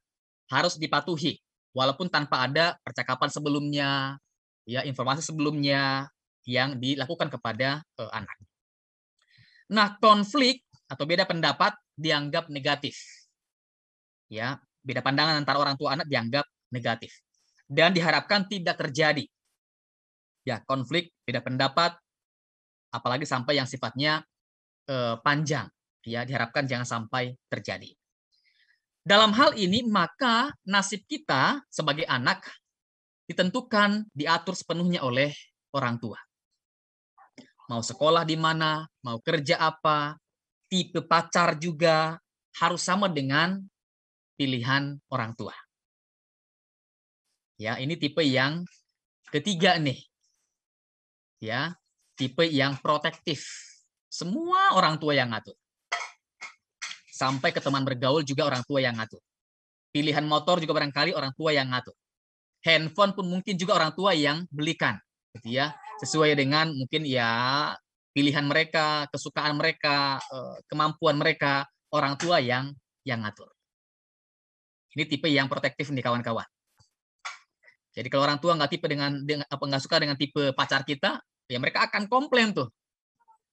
harus dipatuhi walaupun tanpa ada percakapan sebelumnya, ya informasi sebelumnya yang dilakukan kepada uh, anak. Nah, konflik atau beda pendapat dianggap negatif. Ya, beda pandangan antara orang tua anak dianggap negatif dan diharapkan tidak terjadi. Ya, konflik beda pendapat apalagi sampai yang sifatnya uh, panjang, ya diharapkan jangan sampai terjadi. Dalam hal ini maka nasib kita sebagai anak ditentukan, diatur sepenuhnya oleh orang tua. Mau sekolah di mana, mau kerja apa, tipe pacar juga harus sama dengan pilihan orang tua. Ya, ini tipe yang ketiga nih. Ya, tipe yang protektif. Semua orang tua yang ngatur. Sampai ke teman bergaul juga orang tua yang ngatur. Pilihan motor juga barangkali orang tua yang ngatur handphone pun mungkin juga orang tua yang belikan gitu ya sesuai dengan mungkin ya pilihan mereka kesukaan mereka eh, kemampuan mereka orang tua yang yang ngatur ini tipe yang protektif nih kawan-kawan jadi kalau orang tua nggak tipe dengan, dengan apa nggak suka dengan tipe pacar kita ya mereka akan komplain tuh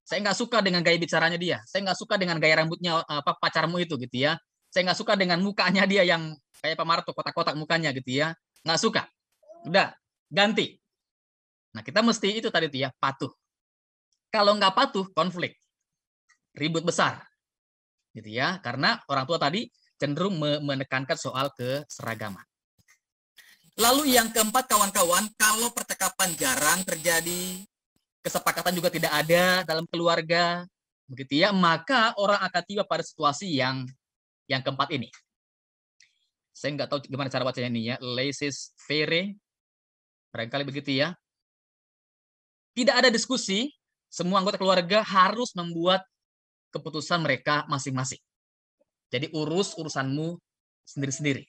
saya nggak suka dengan gaya bicaranya dia saya nggak suka dengan gaya rambutnya apa pacarmu itu gitu ya saya nggak suka dengan mukanya dia yang kayak Pak Marto kotak-kotak mukanya gitu ya nggak suka udah ganti nah kita mesti itu tadi tuh ya patuh kalau nggak patuh konflik ribut besar gitu ya karena orang tua tadi cenderung menekankan soal keseragaman lalu yang keempat kawan-kawan kalau percakapan jarang terjadi kesepakatan juga tidak ada dalam keluarga begitu ya maka orang akan tiba pada situasi yang yang keempat ini saya nggak tahu gimana cara bacanya ini ya. Laces Fere. Barangkali begitu ya. Tidak ada diskusi. Semua anggota keluarga harus membuat keputusan mereka masing-masing. Jadi urus urusanmu sendiri-sendiri.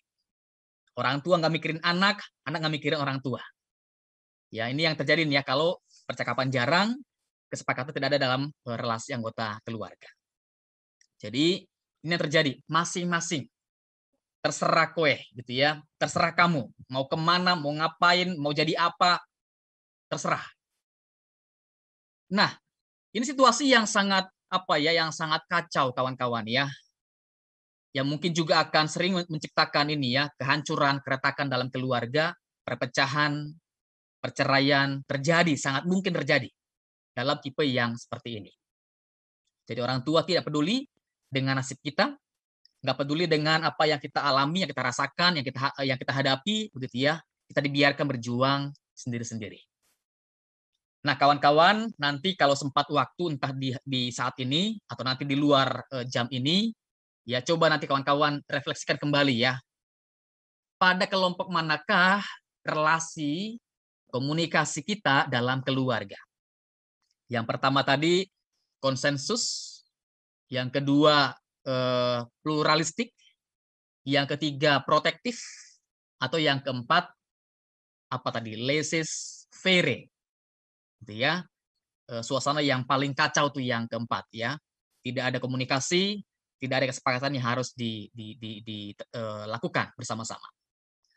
Orang tua nggak mikirin anak, anak nggak mikirin orang tua. Ya ini yang terjadi nih ya kalau percakapan jarang, kesepakatan tidak ada dalam relasi anggota keluarga. Jadi ini yang terjadi masing-masing terserah kue gitu ya terserah kamu mau kemana mau ngapain mau jadi apa terserah nah ini situasi yang sangat apa ya yang sangat kacau kawan-kawan ya yang mungkin juga akan sering menciptakan ini ya kehancuran keretakan dalam keluarga perpecahan perceraian terjadi sangat mungkin terjadi dalam tipe yang seperti ini jadi orang tua tidak peduli dengan nasib kita nggak peduli dengan apa yang kita alami, yang kita rasakan, yang kita eh, yang kita hadapi, begitu ya. Kita dibiarkan berjuang sendiri-sendiri. Nah, kawan-kawan, nanti kalau sempat waktu entah di, di saat ini atau nanti di luar e, jam ini, ya coba nanti kawan-kawan refleksikan kembali ya. Pada kelompok manakah relasi komunikasi kita dalam keluarga? Yang pertama tadi konsensus, yang kedua Eh, pluralistik, yang ketiga protektif, atau yang keempat apa tadi lesis fere, gitu ya. Eh, suasana yang paling kacau tuh yang keempat ya. Tidak ada komunikasi, tidak ada kesepakatan yang harus dilakukan di, di, di, eh, bersama-sama.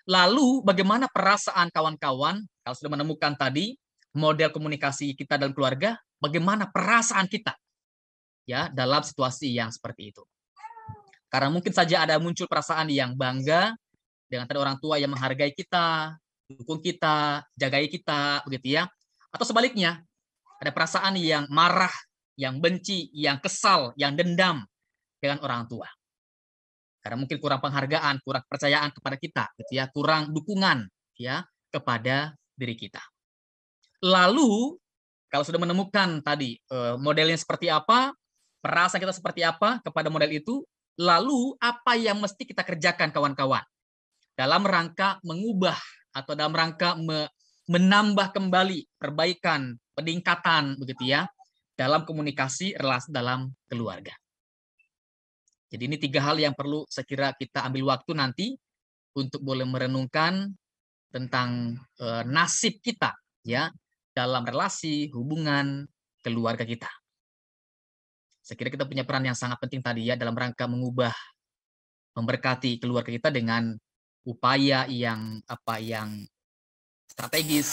Lalu bagaimana perasaan kawan-kawan kalau sudah menemukan tadi model komunikasi kita dalam keluarga, bagaimana perasaan kita ya dalam situasi yang seperti itu. Karena mungkin saja ada muncul perasaan yang bangga dengan tadi orang tua yang menghargai kita, dukung kita, jagai kita, begitu ya. Atau sebaliknya, ada perasaan yang marah, yang benci, yang kesal, yang dendam dengan orang tua. Karena mungkin kurang penghargaan, kurang kepercayaan kepada kita, gitu ya, kurang dukungan gitu ya kepada diri kita. Lalu kalau sudah menemukan tadi eh, modelnya seperti apa, perasaan kita seperti apa kepada model itu, Lalu apa yang mesti kita kerjakan kawan-kawan? Dalam rangka mengubah atau dalam rangka me menambah kembali perbaikan, peningkatan begitu ya dalam komunikasi relasi dalam keluarga. Jadi ini tiga hal yang perlu saya kira kita ambil waktu nanti untuk boleh merenungkan tentang e, nasib kita ya dalam relasi hubungan keluarga kita. Saya kira kita punya peran yang sangat penting tadi ya dalam rangka mengubah memberkati keluarga kita dengan upaya yang apa yang strategis,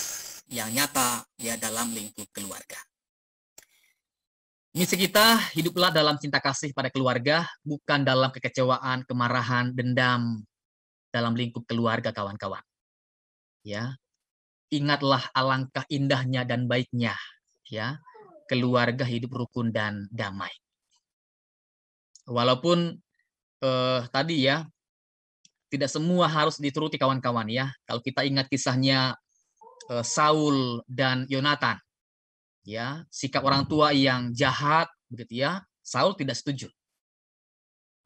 yang nyata ya dalam lingkup keluarga. Misi kita hiduplah dalam cinta kasih pada keluarga, bukan dalam kekecewaan, kemarahan, dendam dalam lingkup keluarga kawan-kawan. Ya. Ingatlah alangkah indahnya dan baiknya ya keluarga hidup rukun dan damai. Walaupun eh, tadi ya tidak semua harus dituruti kawan-kawan ya. Kalau kita ingat kisahnya eh, Saul dan Yonatan, ya sikap orang hmm. tua yang jahat, begitu ya. Saul tidak setuju.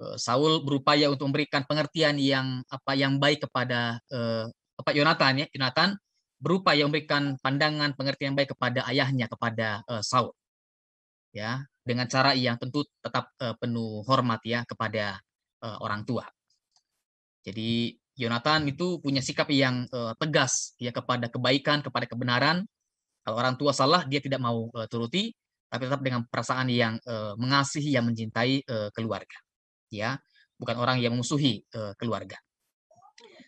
Eh, Saul berupaya untuk memberikan pengertian yang apa yang baik kepada eh, apa Yonatan ya Yonatan berupaya memberikan pandangan pengertian baik kepada ayahnya kepada eh, Saul ya dengan cara yang tentu tetap uh, penuh hormat ya kepada uh, orang tua. Jadi Yonatan itu punya sikap yang uh, tegas ya kepada kebaikan, kepada kebenaran. Kalau orang tua salah dia tidak mau uh, turuti, tapi tetap dengan perasaan yang uh, mengasihi, yang mencintai uh, keluarga. Ya, bukan orang yang memusuhi uh, keluarga.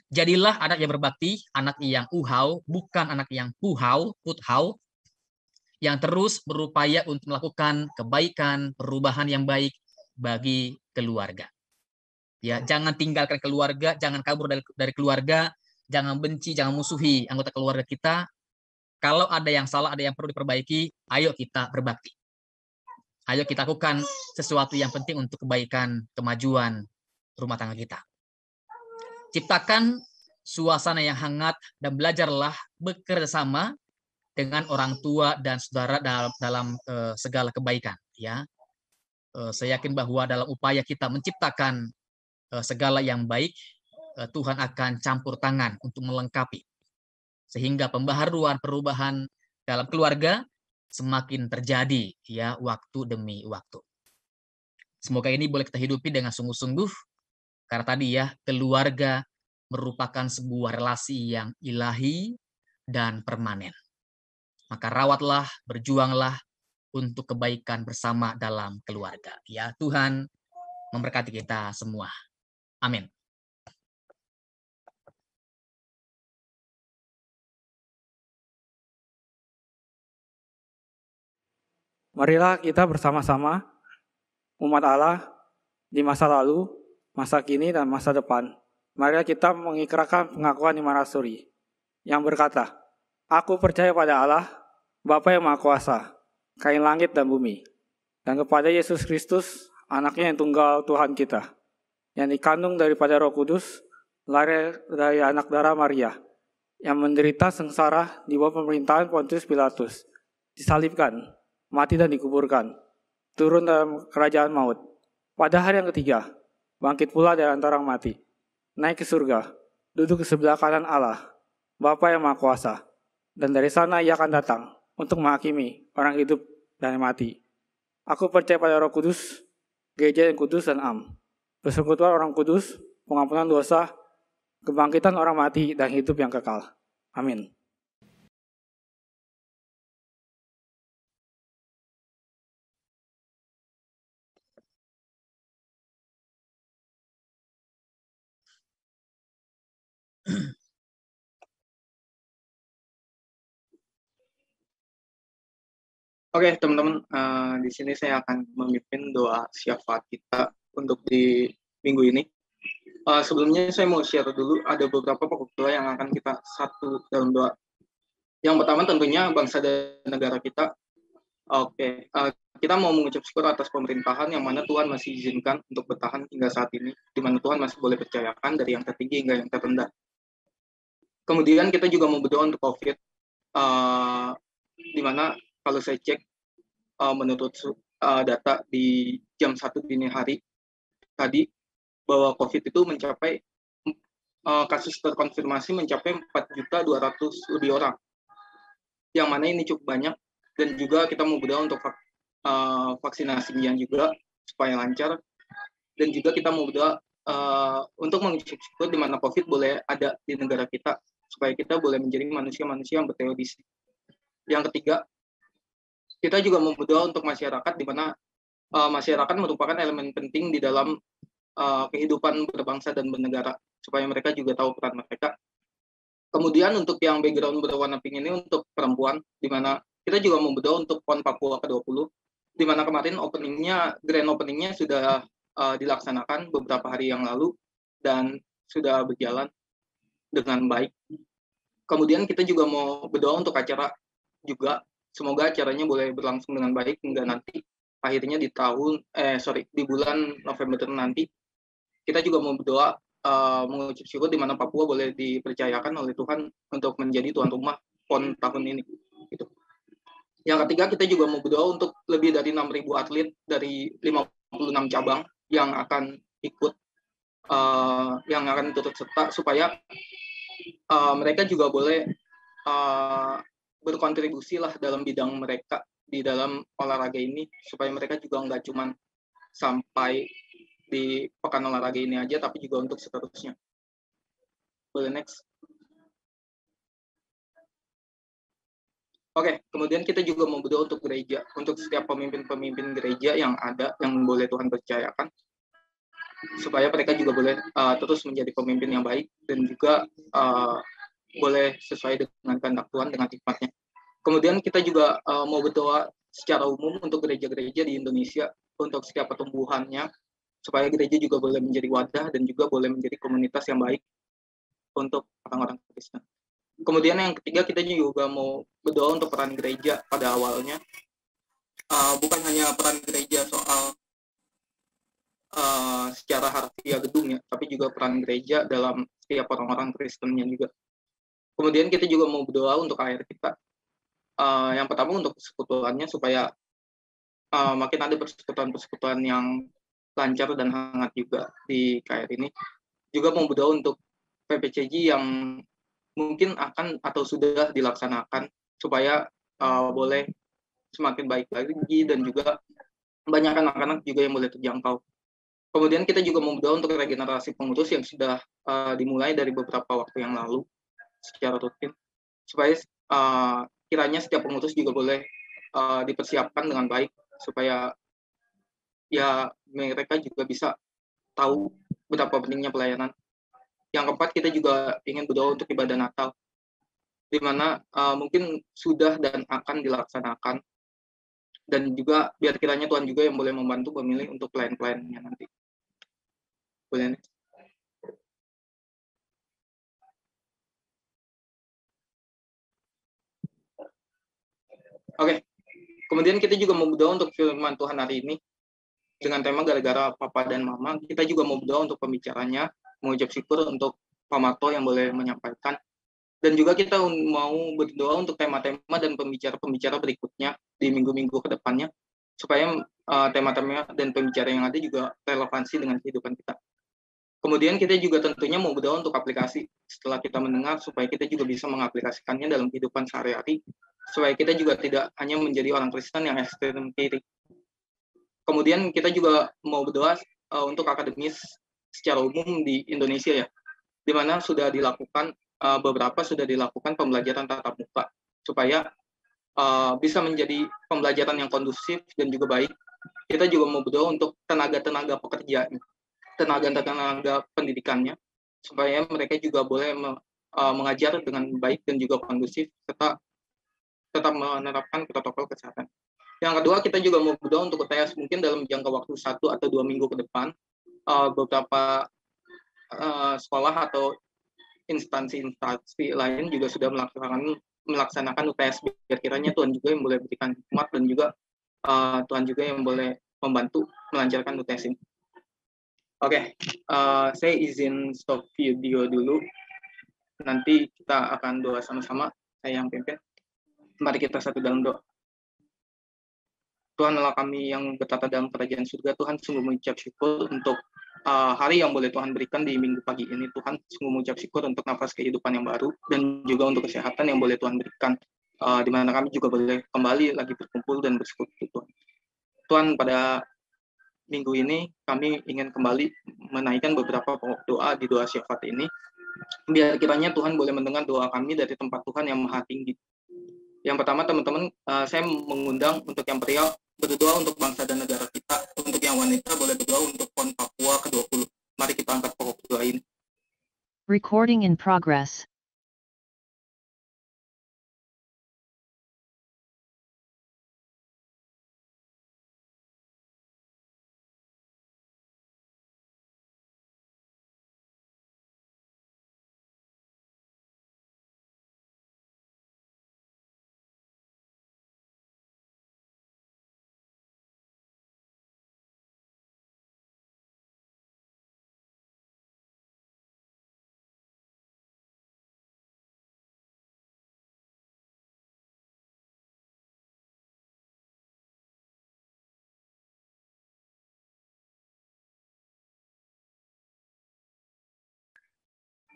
Jadilah anak yang berbakti, anak yang uhau, bukan anak yang puhau, puthau, yang terus berupaya untuk melakukan kebaikan, perubahan yang baik bagi keluarga. Ya, jangan tinggalkan keluarga, jangan kabur dari, dari keluarga, jangan benci, jangan musuhi anggota keluarga kita. Kalau ada yang salah, ada yang perlu diperbaiki, ayo kita berbakti. Ayo kita lakukan sesuatu yang penting untuk kebaikan, kemajuan rumah tangga kita. Ciptakan suasana yang hangat dan belajarlah bekerja sama dengan orang tua dan saudara dalam, dalam uh, eh, segala kebaikan ya uh, saya yakin bahwa dalam upaya kita menciptakan uh, segala yang baik uh, Tuhan akan campur tangan untuk melengkapi sehingga pembaharuan perubahan dalam keluarga semakin terjadi ya waktu demi waktu semoga ini boleh kita hidupi dengan sungguh-sungguh karena tadi ya keluarga merupakan sebuah relasi yang ilahi dan permanen maka rawatlah, berjuanglah untuk kebaikan bersama dalam keluarga. Ya Tuhan memberkati kita semua. Amin. Marilah kita bersama-sama umat Allah di masa lalu, masa kini, dan masa depan. Marilah kita mengikrarkan pengakuan Imam Rasuli yang berkata, Aku percaya pada Allah, Bapa yang Maha Kuasa, kain langit dan bumi, dan kepada Yesus Kristus, anaknya yang tunggal Tuhan kita, yang dikandung daripada roh kudus, lahir dari anak darah Maria, yang menderita sengsara di bawah pemerintahan Pontius Pilatus, disalibkan, mati dan dikuburkan, turun dalam kerajaan maut. Pada hari yang ketiga, bangkit pula dari antara mati, naik ke surga, duduk ke sebelah kanan Allah, Bapa yang Maha Kuasa, dan dari sana ia akan datang untuk menghakimi orang hidup dan yang mati. Aku percaya pada Roh Kudus, Gereja yang kudus dan am. Persekutuan orang kudus, pengampunan dosa, kebangkitan orang mati dan hidup yang kekal. Amin. Oke, teman-teman, uh, di sini saya akan memimpin doa syafaat kita untuk di minggu ini. Uh, sebelumnya saya mau share dulu ada beberapa pokok doa yang akan kita satu dalam doa. Yang pertama tentunya bangsa dan negara kita. Oke, okay. uh, eh, kita mau mengucap syukur atas pemerintahan yang mana Tuhan masih izinkan untuk bertahan hingga saat ini, di mana Tuhan masih boleh percayakan dari yang tertinggi hingga yang terendah. Kemudian kita juga mau berdoa untuk COVID, uh, di mana kalau saya cek uh, menurut uh, data di jam satu dini hari tadi bahwa COVID itu mencapai uh, kasus terkonfirmasi mencapai 4.200 lebih orang. Yang mana ini cukup banyak dan juga kita mau mudah untuk vak, uh, yang juga supaya lancar dan juga kita mudah uh, untuk mengucapkan di mana COVID boleh ada di negara kita supaya kita boleh menjadi manusia-manusia yang berteori. Yang ketiga, kita juga berdoa untuk masyarakat di mana uh, masyarakat merupakan elemen penting di dalam uh, kehidupan berbangsa dan bernegara supaya mereka juga tahu peran mereka. Kemudian untuk yang background berwarna pink ini untuk perempuan di mana kita juga berdoa untuk PON Papua ke-20 di mana kemarin openingnya grand openingnya sudah uh, dilaksanakan beberapa hari yang lalu dan sudah berjalan dengan baik. Kemudian kita juga mau berdoa untuk acara juga Semoga acaranya boleh berlangsung dengan baik hingga nanti akhirnya di tahun eh sorry di bulan November nanti kita juga mau berdoa uh, mengucap syukur di mana Papua boleh dipercayakan oleh Tuhan untuk menjadi tuan rumah PON tahun ini. Gitu. Yang ketiga kita juga mau berdoa untuk lebih dari 6.000 atlet dari 56 cabang yang akan ikut uh, yang akan turut serta supaya uh, mereka juga boleh uh, berkontribusi lah dalam bidang mereka di dalam olahraga ini supaya mereka juga nggak cuma sampai di pekan olahraga ini aja tapi juga untuk seterusnya. Boleh next. Oke, okay, kemudian kita juga mau berdoa untuk gereja, untuk setiap pemimpin-pemimpin gereja yang ada, yang boleh Tuhan percayakan, supaya mereka juga boleh uh, terus menjadi pemimpin yang baik dan juga uh, Iya. boleh sesuai dengan kehendak Tuhan dengan hikmatnya. Kemudian kita juga uh, mau berdoa secara umum untuk gereja-gereja di Indonesia untuk setiap pertumbuhannya supaya gereja juga boleh menjadi wadah dan juga boleh menjadi komunitas yang baik untuk orang-orang Kristen. Kemudian yang ketiga kita juga mau berdoa untuk peran gereja pada awalnya uh, bukan hanya peran gereja soal uh, secara harfiah gedung ya, tapi juga peran gereja dalam setiap orang-orang Kristennya juga. Kemudian kita juga mau berdoa untuk air kita. Uh, yang pertama untuk persekutuannya supaya uh, makin ada persekutuan-persekutuan yang lancar dan hangat juga di KR ini. Juga mau berdoa untuk PPCG yang mungkin akan atau sudah dilaksanakan supaya uh, boleh semakin baik lagi dan juga banyak anak-anak juga yang boleh terjangkau. Kemudian kita juga mau berdoa untuk regenerasi pengurus yang sudah uh, dimulai dari beberapa waktu yang lalu secara rutin supaya uh, kiranya setiap pengutus juga boleh uh, dipersiapkan dengan baik supaya ya mereka juga bisa tahu betapa pentingnya pelayanan. Yang keempat kita juga ingin berdoa untuk ibadah Natal di mana uh, mungkin sudah dan akan dilaksanakan dan juga biar kiranya Tuhan juga yang boleh membantu pemilih untuk klien-kliennya nanti. Boleh nih. Oke. Okay. Kemudian kita juga mau berdoa untuk firman Tuhan hari ini dengan tema gara-gara papa dan mama. Kita juga mau berdoa untuk pembicaranya, mengucap syukur untuk Pak Marto yang boleh menyampaikan. Dan juga kita mau berdoa untuk tema-tema dan pembicara-pembicara berikutnya di minggu-minggu ke depannya supaya eh, tema-tema dan pembicara yang ada juga relevansi dengan kehidupan kita. Kemudian kita juga tentunya mau berdoa untuk aplikasi setelah kita mendengar supaya kita juga bisa mengaplikasikannya dalam kehidupan sehari-hari supaya kita juga tidak hanya menjadi orang Kristen yang ekstrem kiri. Kemudian kita juga mau berdoa uh, untuk akademis secara umum di Indonesia ya, di mana sudah dilakukan uh, beberapa sudah dilakukan pembelajaran tatap muka supaya uh, bisa menjadi pembelajaran yang kondusif dan juga baik. Kita juga mau berdoa untuk tenaga-tenaga pekerja tenaga-tenaga pendidikannya supaya mereka juga boleh me, uh, mengajar dengan baik dan juga kondusif serta tetap menerapkan protokol kesehatan. Yang kedua kita juga mau berdoa untuk UTS mungkin dalam jangka waktu satu atau dua minggu ke depan uh, beberapa uh, sekolah atau instansi-instansi lain juga sudah melaksanakan melaksanakan UTS biar kiranya Tuhan juga yang boleh berikan hikmat dan juga uh, Tuhan juga yang boleh membantu melancarkan UTS ini. Oke, okay, uh, eh, saya izin stop video dulu. Nanti kita akan doa sama-sama, saya yang pimpin. Mari kita satu dalam doa. Tuhan Allah kami yang bertata dalam kerajaan surga, Tuhan sungguh mengucap syukur untuk uh, hari yang boleh Tuhan berikan di minggu pagi ini. Tuhan sungguh mengucap syukur untuk nafas kehidupan yang baru, dan juga untuk kesehatan yang boleh Tuhan berikan, uh, di mana kami juga boleh kembali lagi berkumpul dan bersekutu Tuhan. Tuhan pada minggu ini kami ingin kembali menaikkan beberapa pokok doa di doa syafat ini biar kiranya Tuhan boleh mendengar doa kami dari tempat Tuhan yang maha tinggi. Yang pertama teman-teman uh, saya mengundang untuk yang pria berdoa untuk bangsa dan negara kita, untuk yang wanita boleh berdoa untuk PON Papua ke-20. Mari kita angkat pokok doa ini. Recording in progress.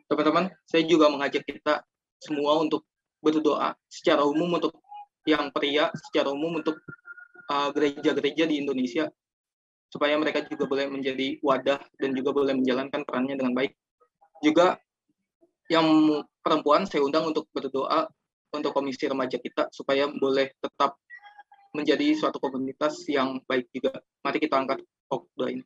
teman-teman, saya juga mengajak kita semua untuk berdoa secara umum untuk yang pria, secara umum untuk eh, gereja-gereja uh, di Indonesia, supaya mereka juga boleh menjadi wadah dan juga boleh menjalankan perannya dengan baik. Juga yang perempuan saya undang untuk berdoa untuk komisi remaja kita supaya boleh tetap menjadi suatu komunitas yang baik juga. Mari kita angkat oh, doa ini.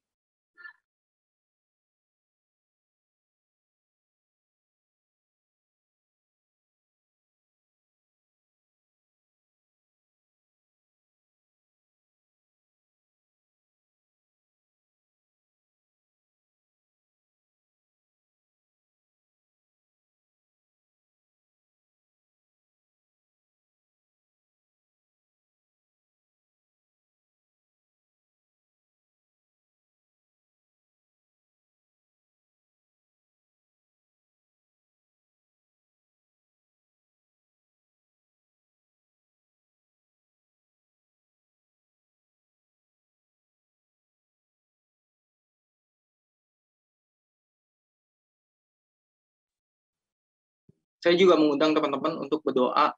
Saya juga mengundang teman-teman untuk berdoa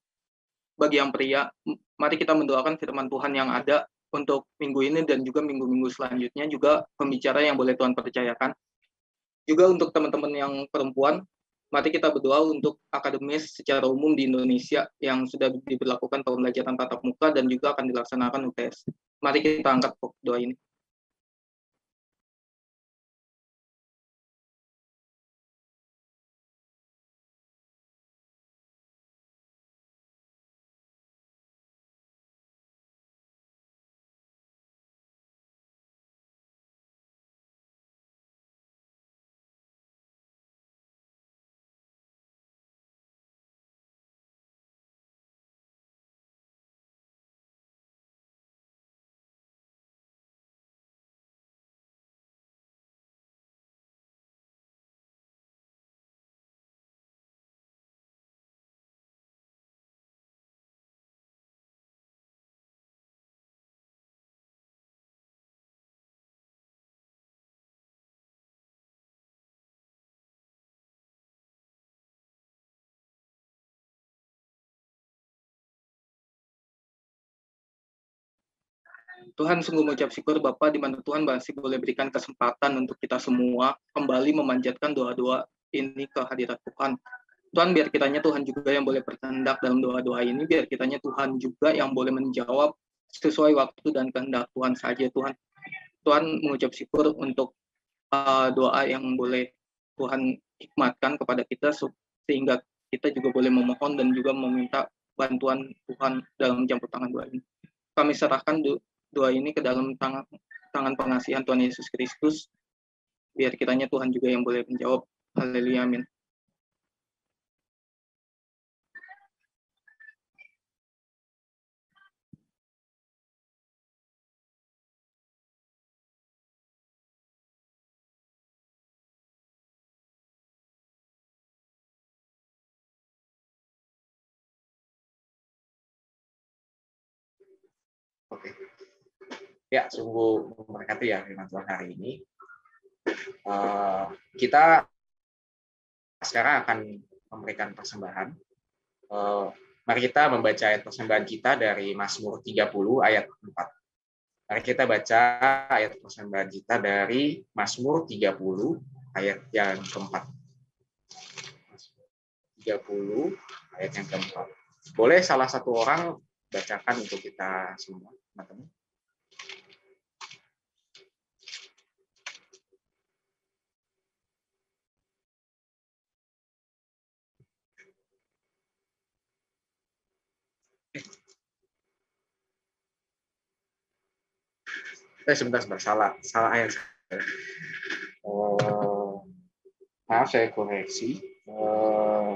bagi yang pria. Mari kita mendoakan firman Tuhan yang ada untuk minggu ini dan juga minggu-minggu selanjutnya juga pembicara yang boleh Tuhan percayakan. Juga untuk teman-teman yang perempuan, mari kita berdoa untuk akademis secara umum di Indonesia yang sudah diberlakukan pembelajaran tatap muka dan juga akan dilaksanakan UTS. Mari kita angkat doa ini. Tuhan sungguh mengucap syukur Bapak di mana Tuhan masih boleh berikan kesempatan untuk kita semua kembali memanjatkan doa-doa ini ke hadirat Tuhan. Tuhan biar kitanya Tuhan juga yang boleh berkehendak dalam doa-doa ini, biar kitanya Tuhan juga yang boleh menjawab sesuai waktu dan kehendak Tuhan saja Tuhan. Tuhan mengucap syukur untuk uh, doa yang boleh Tuhan hikmatkan kepada kita sehingga kita juga boleh memohon dan juga meminta bantuan Tuhan dalam jam tangan doa ini. Kami serahkan doa ini ke dalam tangan, tangan pengasihan Tuhan Yesus Kristus, biar kiranya Tuhan juga yang boleh menjawab. Haleluya, amin. Ya, sungguh memberkati ya firman Tuhan hari ini. Uh, kita sekarang akan memberikan persembahan. Uh, mari kita membaca ayat persembahan kita dari Mazmur 30 ayat 4. Mari kita baca ayat persembahan kita dari Mazmur 30 ayat yang keempat. 30 ayat yang keempat. Boleh salah satu orang bacakan untuk kita semua, teman-teman. eh sebentar sebentar salah salah ayat uh, eh, maaf saya koreksi uh,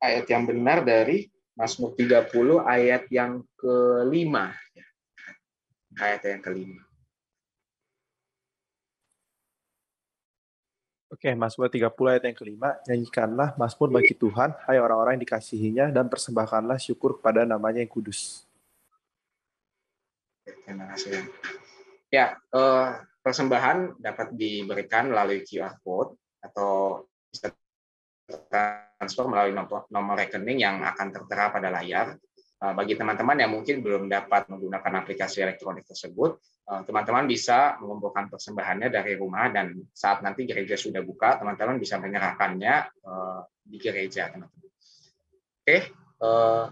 ayat yang benar dari Mazmur 30 ayat yang kelima. Ayat yang kelima. Oke, Mazmur 30 ayat yang kelima, nyanyikanlah Mazmur bagi Tuhan, hai orang-orang yang dikasihinya, dan persembahkanlah syukur kepada namanya yang kudus. Terima kasih. Ya, eh, persembahan dapat diberikan melalui QR code atau bisa transfer melalui nomor, nomor rekening yang akan tertera pada layar Eh, bagi teman-teman yang mungkin belum dapat menggunakan aplikasi elektronik tersebut, eh, teman-teman bisa mengumpulkan persembahannya dari rumah dan saat nanti gereja sudah buka, teman-teman bisa menyerahkannya eh, di gereja, teman-teman. Oke,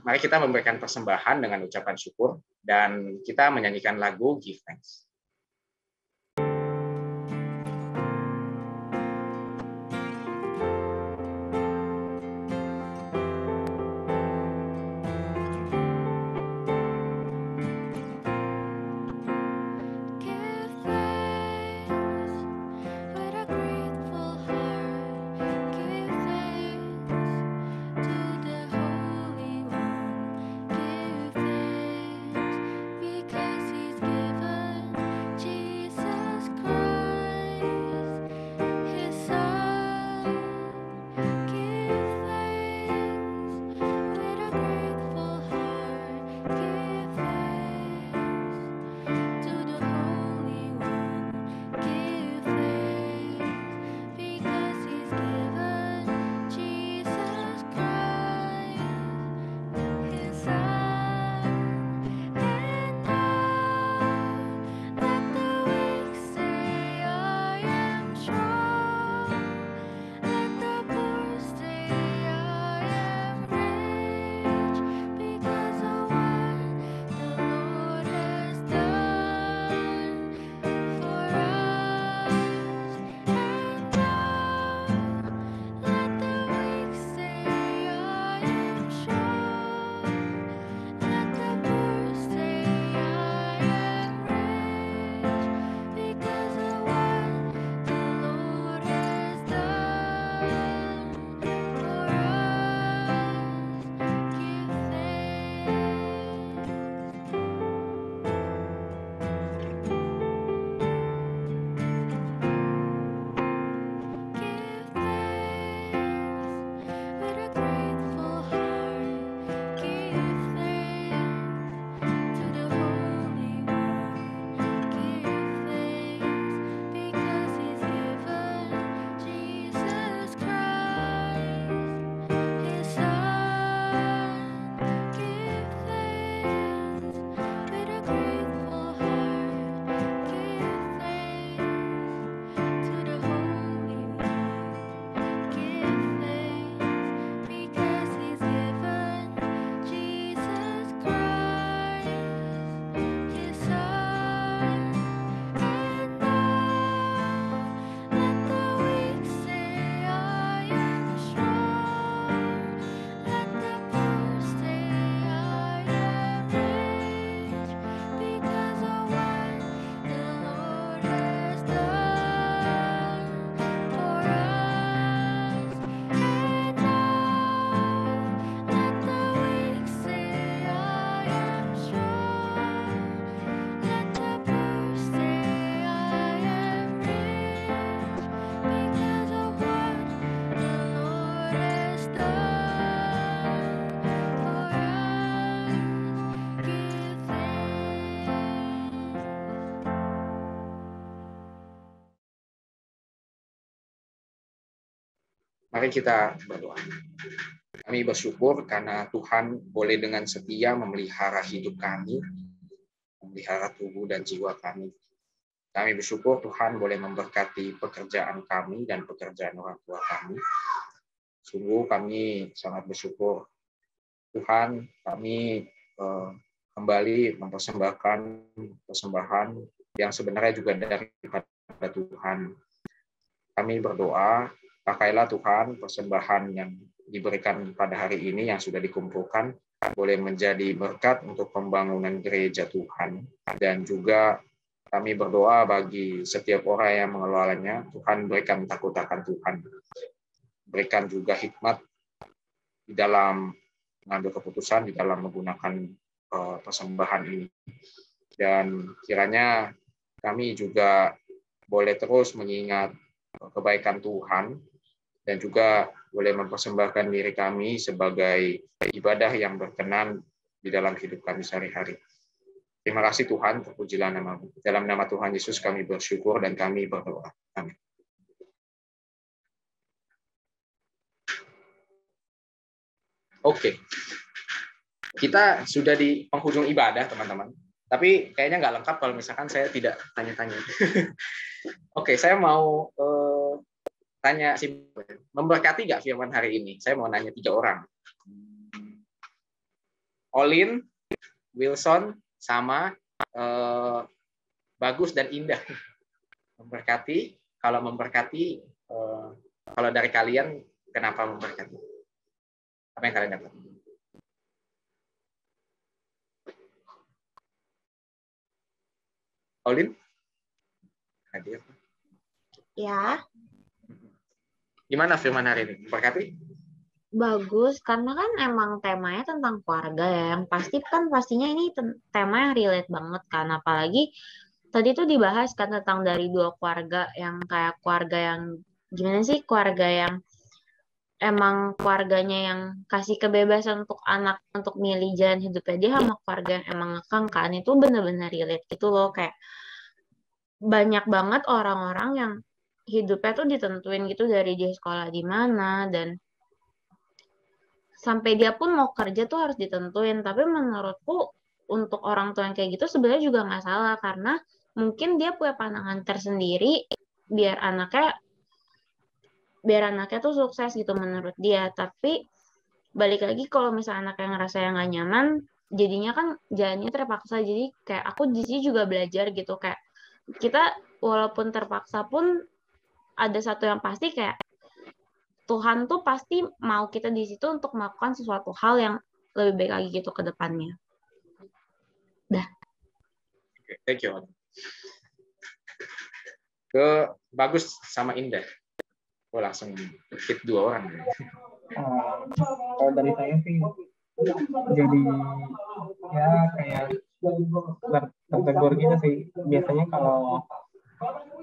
mari kita memberikan persembahan dengan ucapan syukur dan kita menyanyikan lagu Give Thanks. Mari kita berdoa. Kami bersyukur karena Tuhan boleh dengan setia memelihara hidup kami, memelihara tubuh dan jiwa kami. Kami bersyukur Tuhan boleh memberkati pekerjaan kami dan pekerjaan orang tua kami. Sungguh kami sangat bersyukur. Tuhan, kami eh, kembali mempersembahkan persembahan yang sebenarnya juga daripada Tuhan. Kami berdoa Pakailah Tuhan persembahan yang diberikan pada hari ini yang sudah dikumpulkan boleh menjadi berkat untuk pembangunan gereja Tuhan dan juga kami berdoa bagi setiap orang yang mengelolanya Tuhan berikan takut akan Tuhan berikan juga hikmat di dalam mengambil keputusan di dalam menggunakan eh, persembahan ini dan kiranya kami juga boleh terus mengingat kebaikan Tuhan dan juga boleh mempersembahkan diri kami sebagai ibadah yang berkenan di dalam hidup kami sehari-hari. Terima kasih Tuhan, terpujilah namamu. Dalam nama Tuhan Yesus kami bersyukur dan kami berdoa. Amin. Oke, okay. kita sudah di penghujung ibadah, teman-teman. Tapi kayaknya nggak lengkap kalau misalkan saya tidak tanya-tanya. Oke, okay, saya mau uh, tanya si memberkati nggak firman hari ini? Saya mau nanya tiga orang. Olin, Wilson, sama eh, bagus dan indah. Memberkati. Kalau memberkati, eh, kalau dari kalian kenapa memberkati? Apa yang kalian dapat? Olin? Hadir. Ya, Gimana firman hari ini? berkati Bagus, karena kan emang temanya tentang keluarga ya. Yang pasti kan pastinya ini tema yang relate banget kan. Apalagi tadi tuh dibahas kan tentang dari dua keluarga yang kayak keluarga yang gimana sih keluarga yang emang keluarganya yang kasih kebebasan untuk anak untuk milih jalan hidupnya dia sama keluarga yang emang ngekang kan itu bener-bener relate gitu loh kayak banyak banget orang-orang yang hidupnya tuh ditentuin gitu dari dia sekolah di mana dan sampai dia pun mau kerja tuh harus ditentuin. Tapi menurutku untuk orang tua yang kayak gitu sebenarnya juga nggak salah karena mungkin dia punya pandangan tersendiri biar anaknya biar anaknya tuh sukses gitu menurut dia. Tapi balik lagi kalau misalnya anaknya ngerasa yang nggak nyaman, jadinya kan jalannya terpaksa. Jadi kayak aku di sini juga belajar gitu kayak kita walaupun terpaksa pun ada satu yang pasti kayak Tuhan tuh pasti mau kita di situ untuk melakukan sesuatu hal yang lebih baik lagi gitu ke depannya. Dah. Okay, thank you. Ke bagus sama indah. Oh langsung hit dua orang. Uh, kalau dari saya sih jadi ya kayak tertegur gitu sih biasanya kalau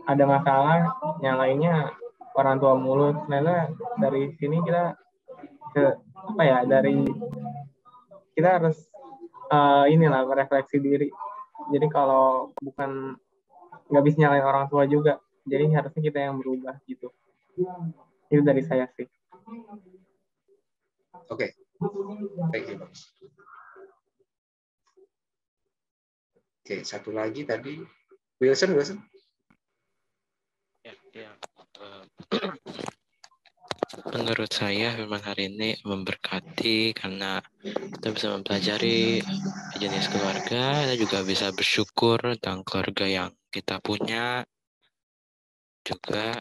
ada masalah yang lainnya orang tua mulu sebenarnya dari sini kita ke apa ya dari kita harus uh, inilah merefleksi diri jadi kalau bukan nggak bisa nyalain orang tua juga jadi harusnya kita yang berubah gitu itu dari saya sih oke okay. thank you oke okay, satu lagi tadi Wilson Wilson Ya, eh, menurut saya memang hari ini memberkati karena kita bisa mempelajari jenis keluarga, kita juga bisa bersyukur tentang keluarga yang kita punya, juga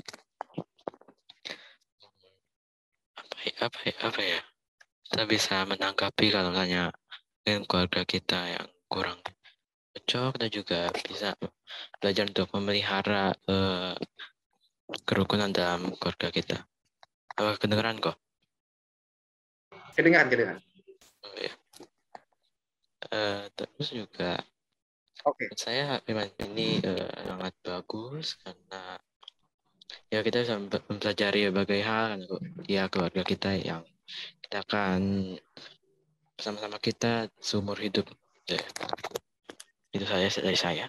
apa ya, apa ya, apa ya, kita bisa menanggapi kalau tanya dengan keluarga kita yang kurang cocok, kita juga bisa belajar untuk memelihara uh, kerukunan dalam keluarga kita. Apa kedengeran kok? Kedengeran, kedengeran. Oh, ya. Uh, terus juga Oke. Okay. Saya memang ini uh, sangat bagus karena ya kita bisa mempelajari berbagai hal kan Ya keluarga kita yang kita akan sama sama kita seumur hidup. Ya. Itu saya dari saya.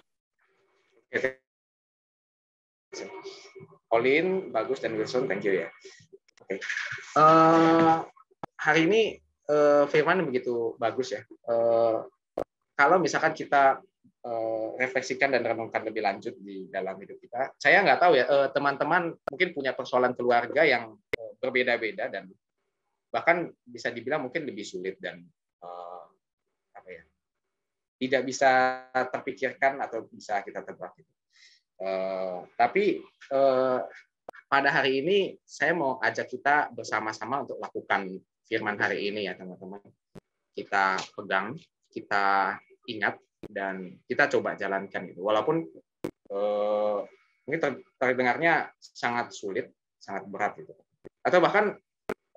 Okay. Olin, Bagus, dan Wilson. Thank you ya. Oke. Okay. Uh, eh, hari ini uh, Firman begitu bagus ya. Uh, kalau misalkan kita uh, refleksikan dan renungkan lebih lanjut di dalam hidup kita, saya nggak tahu ya teman teman-teman mungkin punya persoalan keluarga yang uh, berbeda-beda dan bahkan bisa dibilang mungkin lebih sulit dan uh, apa ya tidak bisa terpikirkan atau bisa kita tebak. Eh, tapi uh, pada hari ini saya mau ajak kita bersama-sama untuk lakukan firman hari ini ya teman-teman. Kita pegang, kita ingat dan kita coba jalankan itu. Walaupun uh, ini terdengarnya sangat sulit, sangat berat gitu. Atau bahkan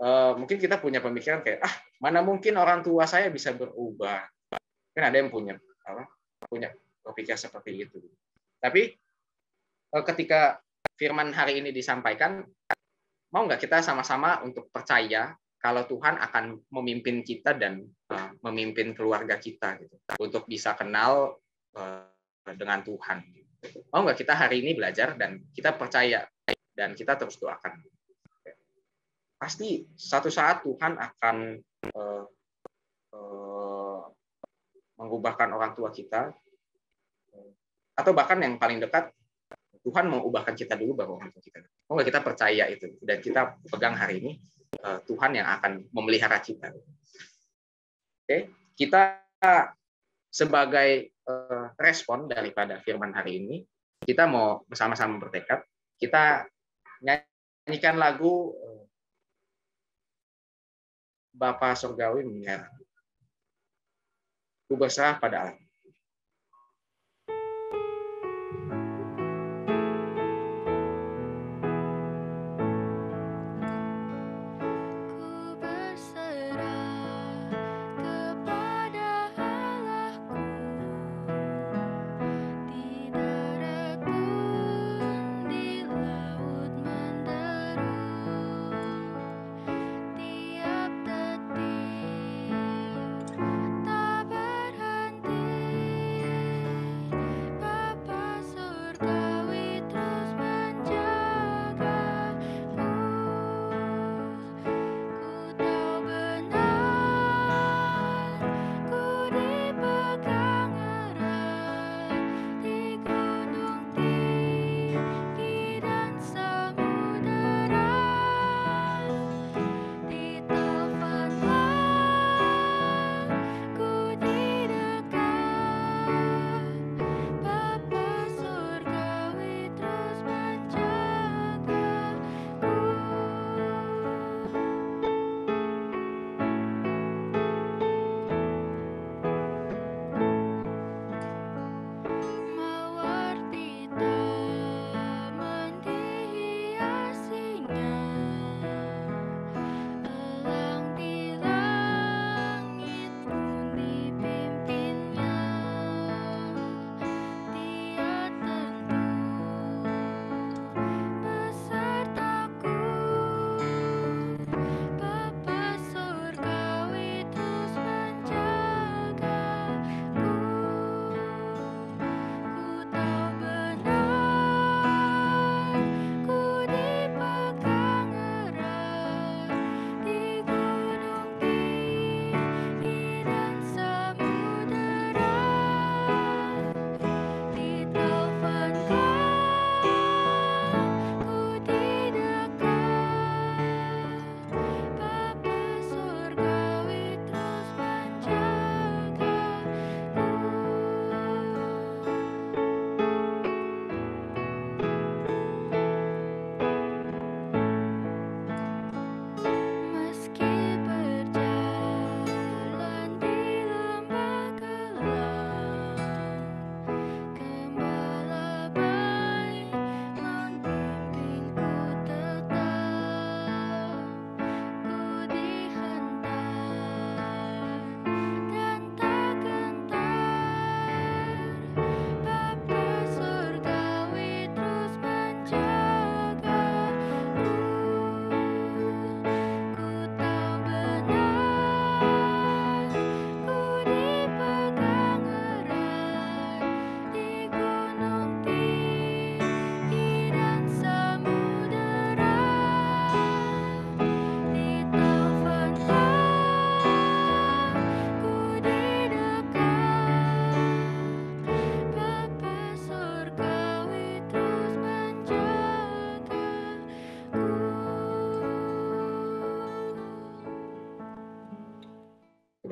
uh, mungkin kita punya pemikiran kayak ah mana mungkin orang tua saya bisa berubah. Kan ada yang punya apa? Punya berpikir seperti itu. Tapi Eh, ketika firman hari ini disampaikan, mau nggak kita sama-sama untuk percaya kalau Tuhan akan memimpin kita dan eh, memimpin keluarga kita gitu untuk bisa kenal eh, dengan Tuhan. Mau nggak kita hari ini belajar dan kita percaya dan kita terus doakan. Pasti satu saat Tuhan akan mengubahkan orang tua kita atau bahkan yang paling dekat Tuhan mengubahkan kita dulu baru orang kita. Oh nggak kita percaya itu dan kita pegang hari ini eh, Tuhan yang akan memelihara kita. Oke, kita sebagai eh, respon daripada firman hari ini, kita mau bersama-sama bertekad, kita nyanyikan lagu eh, Bapak Sorgawi menyerah. Ku berusaha pada Allah.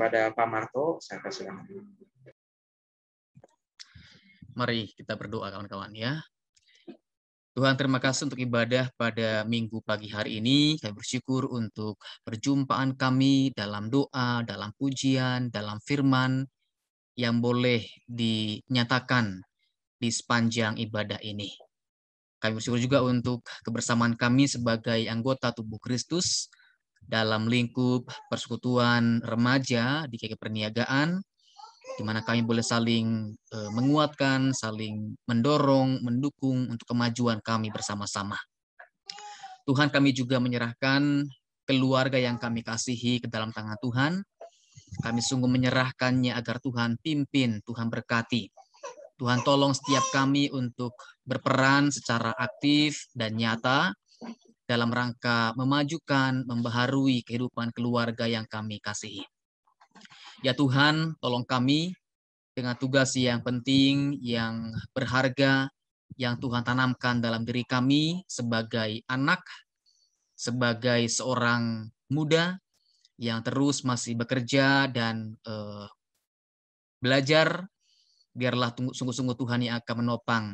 kepada Pak Marto, saya persilakan. Mari kita berdoa kawan-kawan ya. Tuhan terima kasih untuk ibadah pada minggu pagi hari ini. Kami bersyukur untuk perjumpaan kami dalam doa, dalam pujian, dalam firman yang boleh dinyatakan di sepanjang ibadah ini. Kami bersyukur juga untuk kebersamaan kami sebagai anggota tubuh Kristus dalam lingkup persekutuan remaja di KK Perniagaan, di mana kami boleh saling eh, menguatkan, saling mendorong, mendukung untuk kemajuan kami bersama-sama. Tuhan kami juga menyerahkan keluarga yang kami kasihi ke dalam tangan Tuhan. Kami sungguh menyerahkannya agar Tuhan pimpin, Tuhan berkati. Tuhan tolong setiap kami untuk berperan secara aktif dan nyata dalam rangka memajukan, membaharui kehidupan keluarga yang kami kasihi. Ya Tuhan, tolong kami dengan tugas yang penting, yang berharga, yang Tuhan tanamkan dalam diri kami sebagai anak, sebagai seorang muda yang terus masih bekerja dan uh, belajar. Biarlah sungguh-sungguh Tuhan yang akan menopang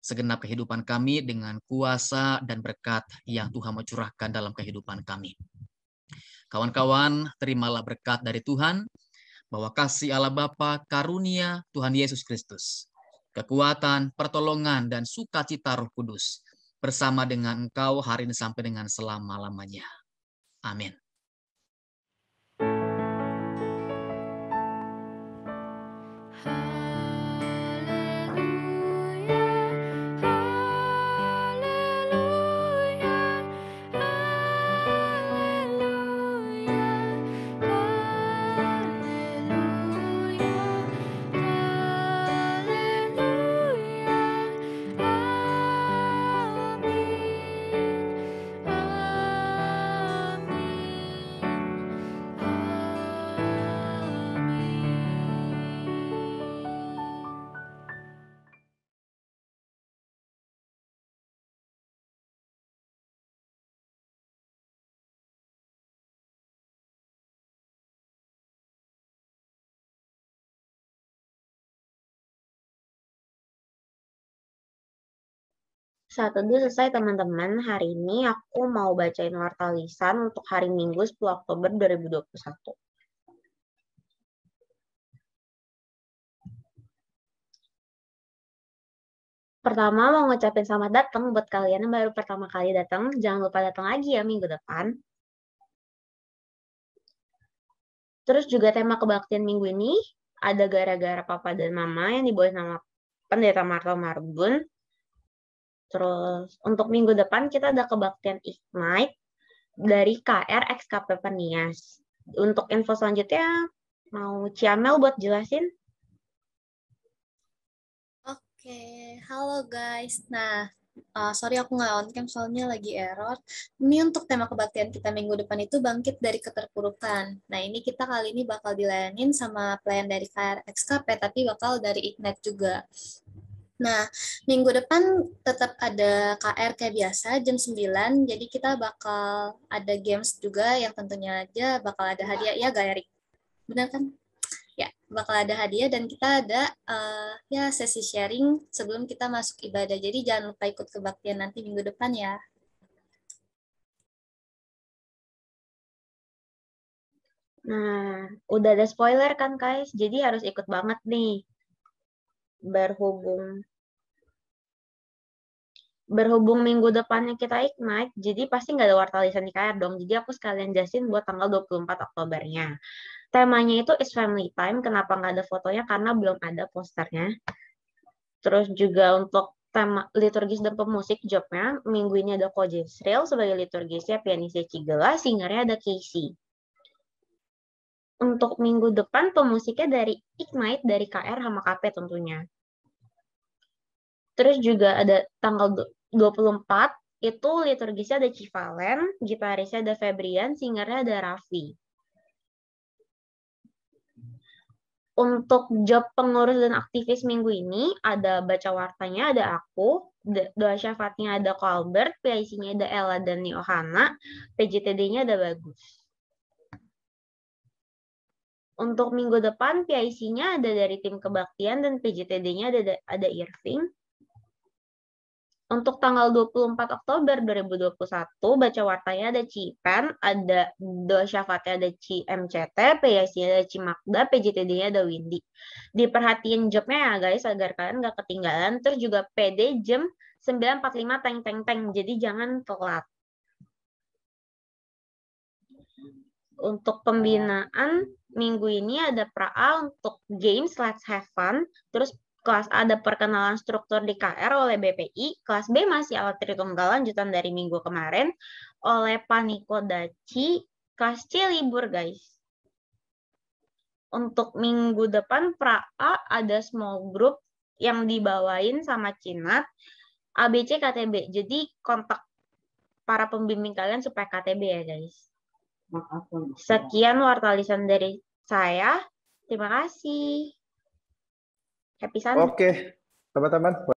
segenap kehidupan kami dengan kuasa dan berkat yang Tuhan mencurahkan dalam kehidupan kami. Kawan-kawan, terimalah berkat dari Tuhan bahwa kasih Allah Bapa, karunia Tuhan Yesus Kristus, kekuatan, pertolongan dan sukacita Roh Kudus bersama dengan engkau hari ini sampai dengan selama-lamanya. Amin. Satu dulu selesai teman-teman. Hari ini aku mau bacain warta lisan untuk hari Minggu 10 Oktober 2021. Pertama mau ngucapin selamat datang buat kalian yang baru pertama kali datang. Jangan lupa datang lagi ya minggu depan. Terus juga tema kebaktian minggu ini ada gara-gara papa dan mama yang dibawa sama pendeta Marto Marbun Terus untuk minggu depan kita ada kebaktian Ignite dari KR XKP Penias. Untuk info selanjutnya mau Ciamel buat jelasin? Oke, halo guys. Nah, uh, sorry aku nggak on cam soalnya lagi error. Ini untuk tema kebaktian kita minggu depan itu bangkit dari keterpurukan. Nah ini kita kali ini bakal dilayanin sama pelayan dari KRXKP tapi bakal dari Ignite juga. Nah, minggu depan tetap ada KR kayak biasa jam 9. Jadi kita bakal ada games juga yang tentunya aja bakal ada hadiah ya, Gak Erik? Benar kan? Ya, bakal ada hadiah dan kita ada uh, ya sesi sharing sebelum kita masuk ibadah. Jadi jangan lupa ikut kebaktian nanti minggu depan ya. Nah, udah ada spoiler kan, guys? Jadi harus ikut banget nih berhubung berhubung minggu depannya kita ignite, jadi pasti nggak ada warta lisan di KR dong. Jadi aku sekalian jasin buat tanggal 24 Oktobernya. Temanya itu is family time. Kenapa nggak ada fotonya? Karena belum ada posternya. Terus juga untuk tema liturgis dan pemusik jobnya, minggu ini ada Ko Jisrael sebagai liturgisnya, pianisnya Cigela, singernya ada Casey untuk minggu depan pemusiknya dari Ignite dari KR sama KP tentunya. Terus juga ada tanggal 24 itu liturgisnya ada Civalen, gitarisnya ada Febrian, singernya ada Raffi. Untuk job pengurus dan aktivis minggu ini ada baca wartanya ada aku, doa syafatnya ada Colbert, PIC-nya ada Ella dan Yohana, PJTD-nya ada Bagus. Untuk minggu depan PIC-nya ada dari tim kebaktian dan PJTD-nya ada ada Irving. Untuk tanggal 24 Oktober 2021, baca wartanya ada CIPEN, ada Dosyafatnya ada CMCT, PIC-nya ada Cimakda, PJTD-nya ada Windy. Diperhatiin jobnya ya guys, agar kalian nggak ketinggalan. Terus juga PD jam 9.45 teng-teng-teng, jadi jangan telat. Untuk pembinaan minggu ini ada pra-A untuk games Let's Have Fun, terus kelas A ada perkenalan struktur di DKR oleh BPI, kelas B masih alat tritunggal lanjutan dari minggu kemarin oleh Paniko Daci, kelas C libur guys. Untuk minggu depan pra-A ada small group yang dibawain sama Cinat, ABC KTB. Jadi kontak para pembimbing kalian supaya KTB ya guys. Sekian wartalisan dari saya. Terima kasih. Happy Sunday. Oke, okay. teman-teman.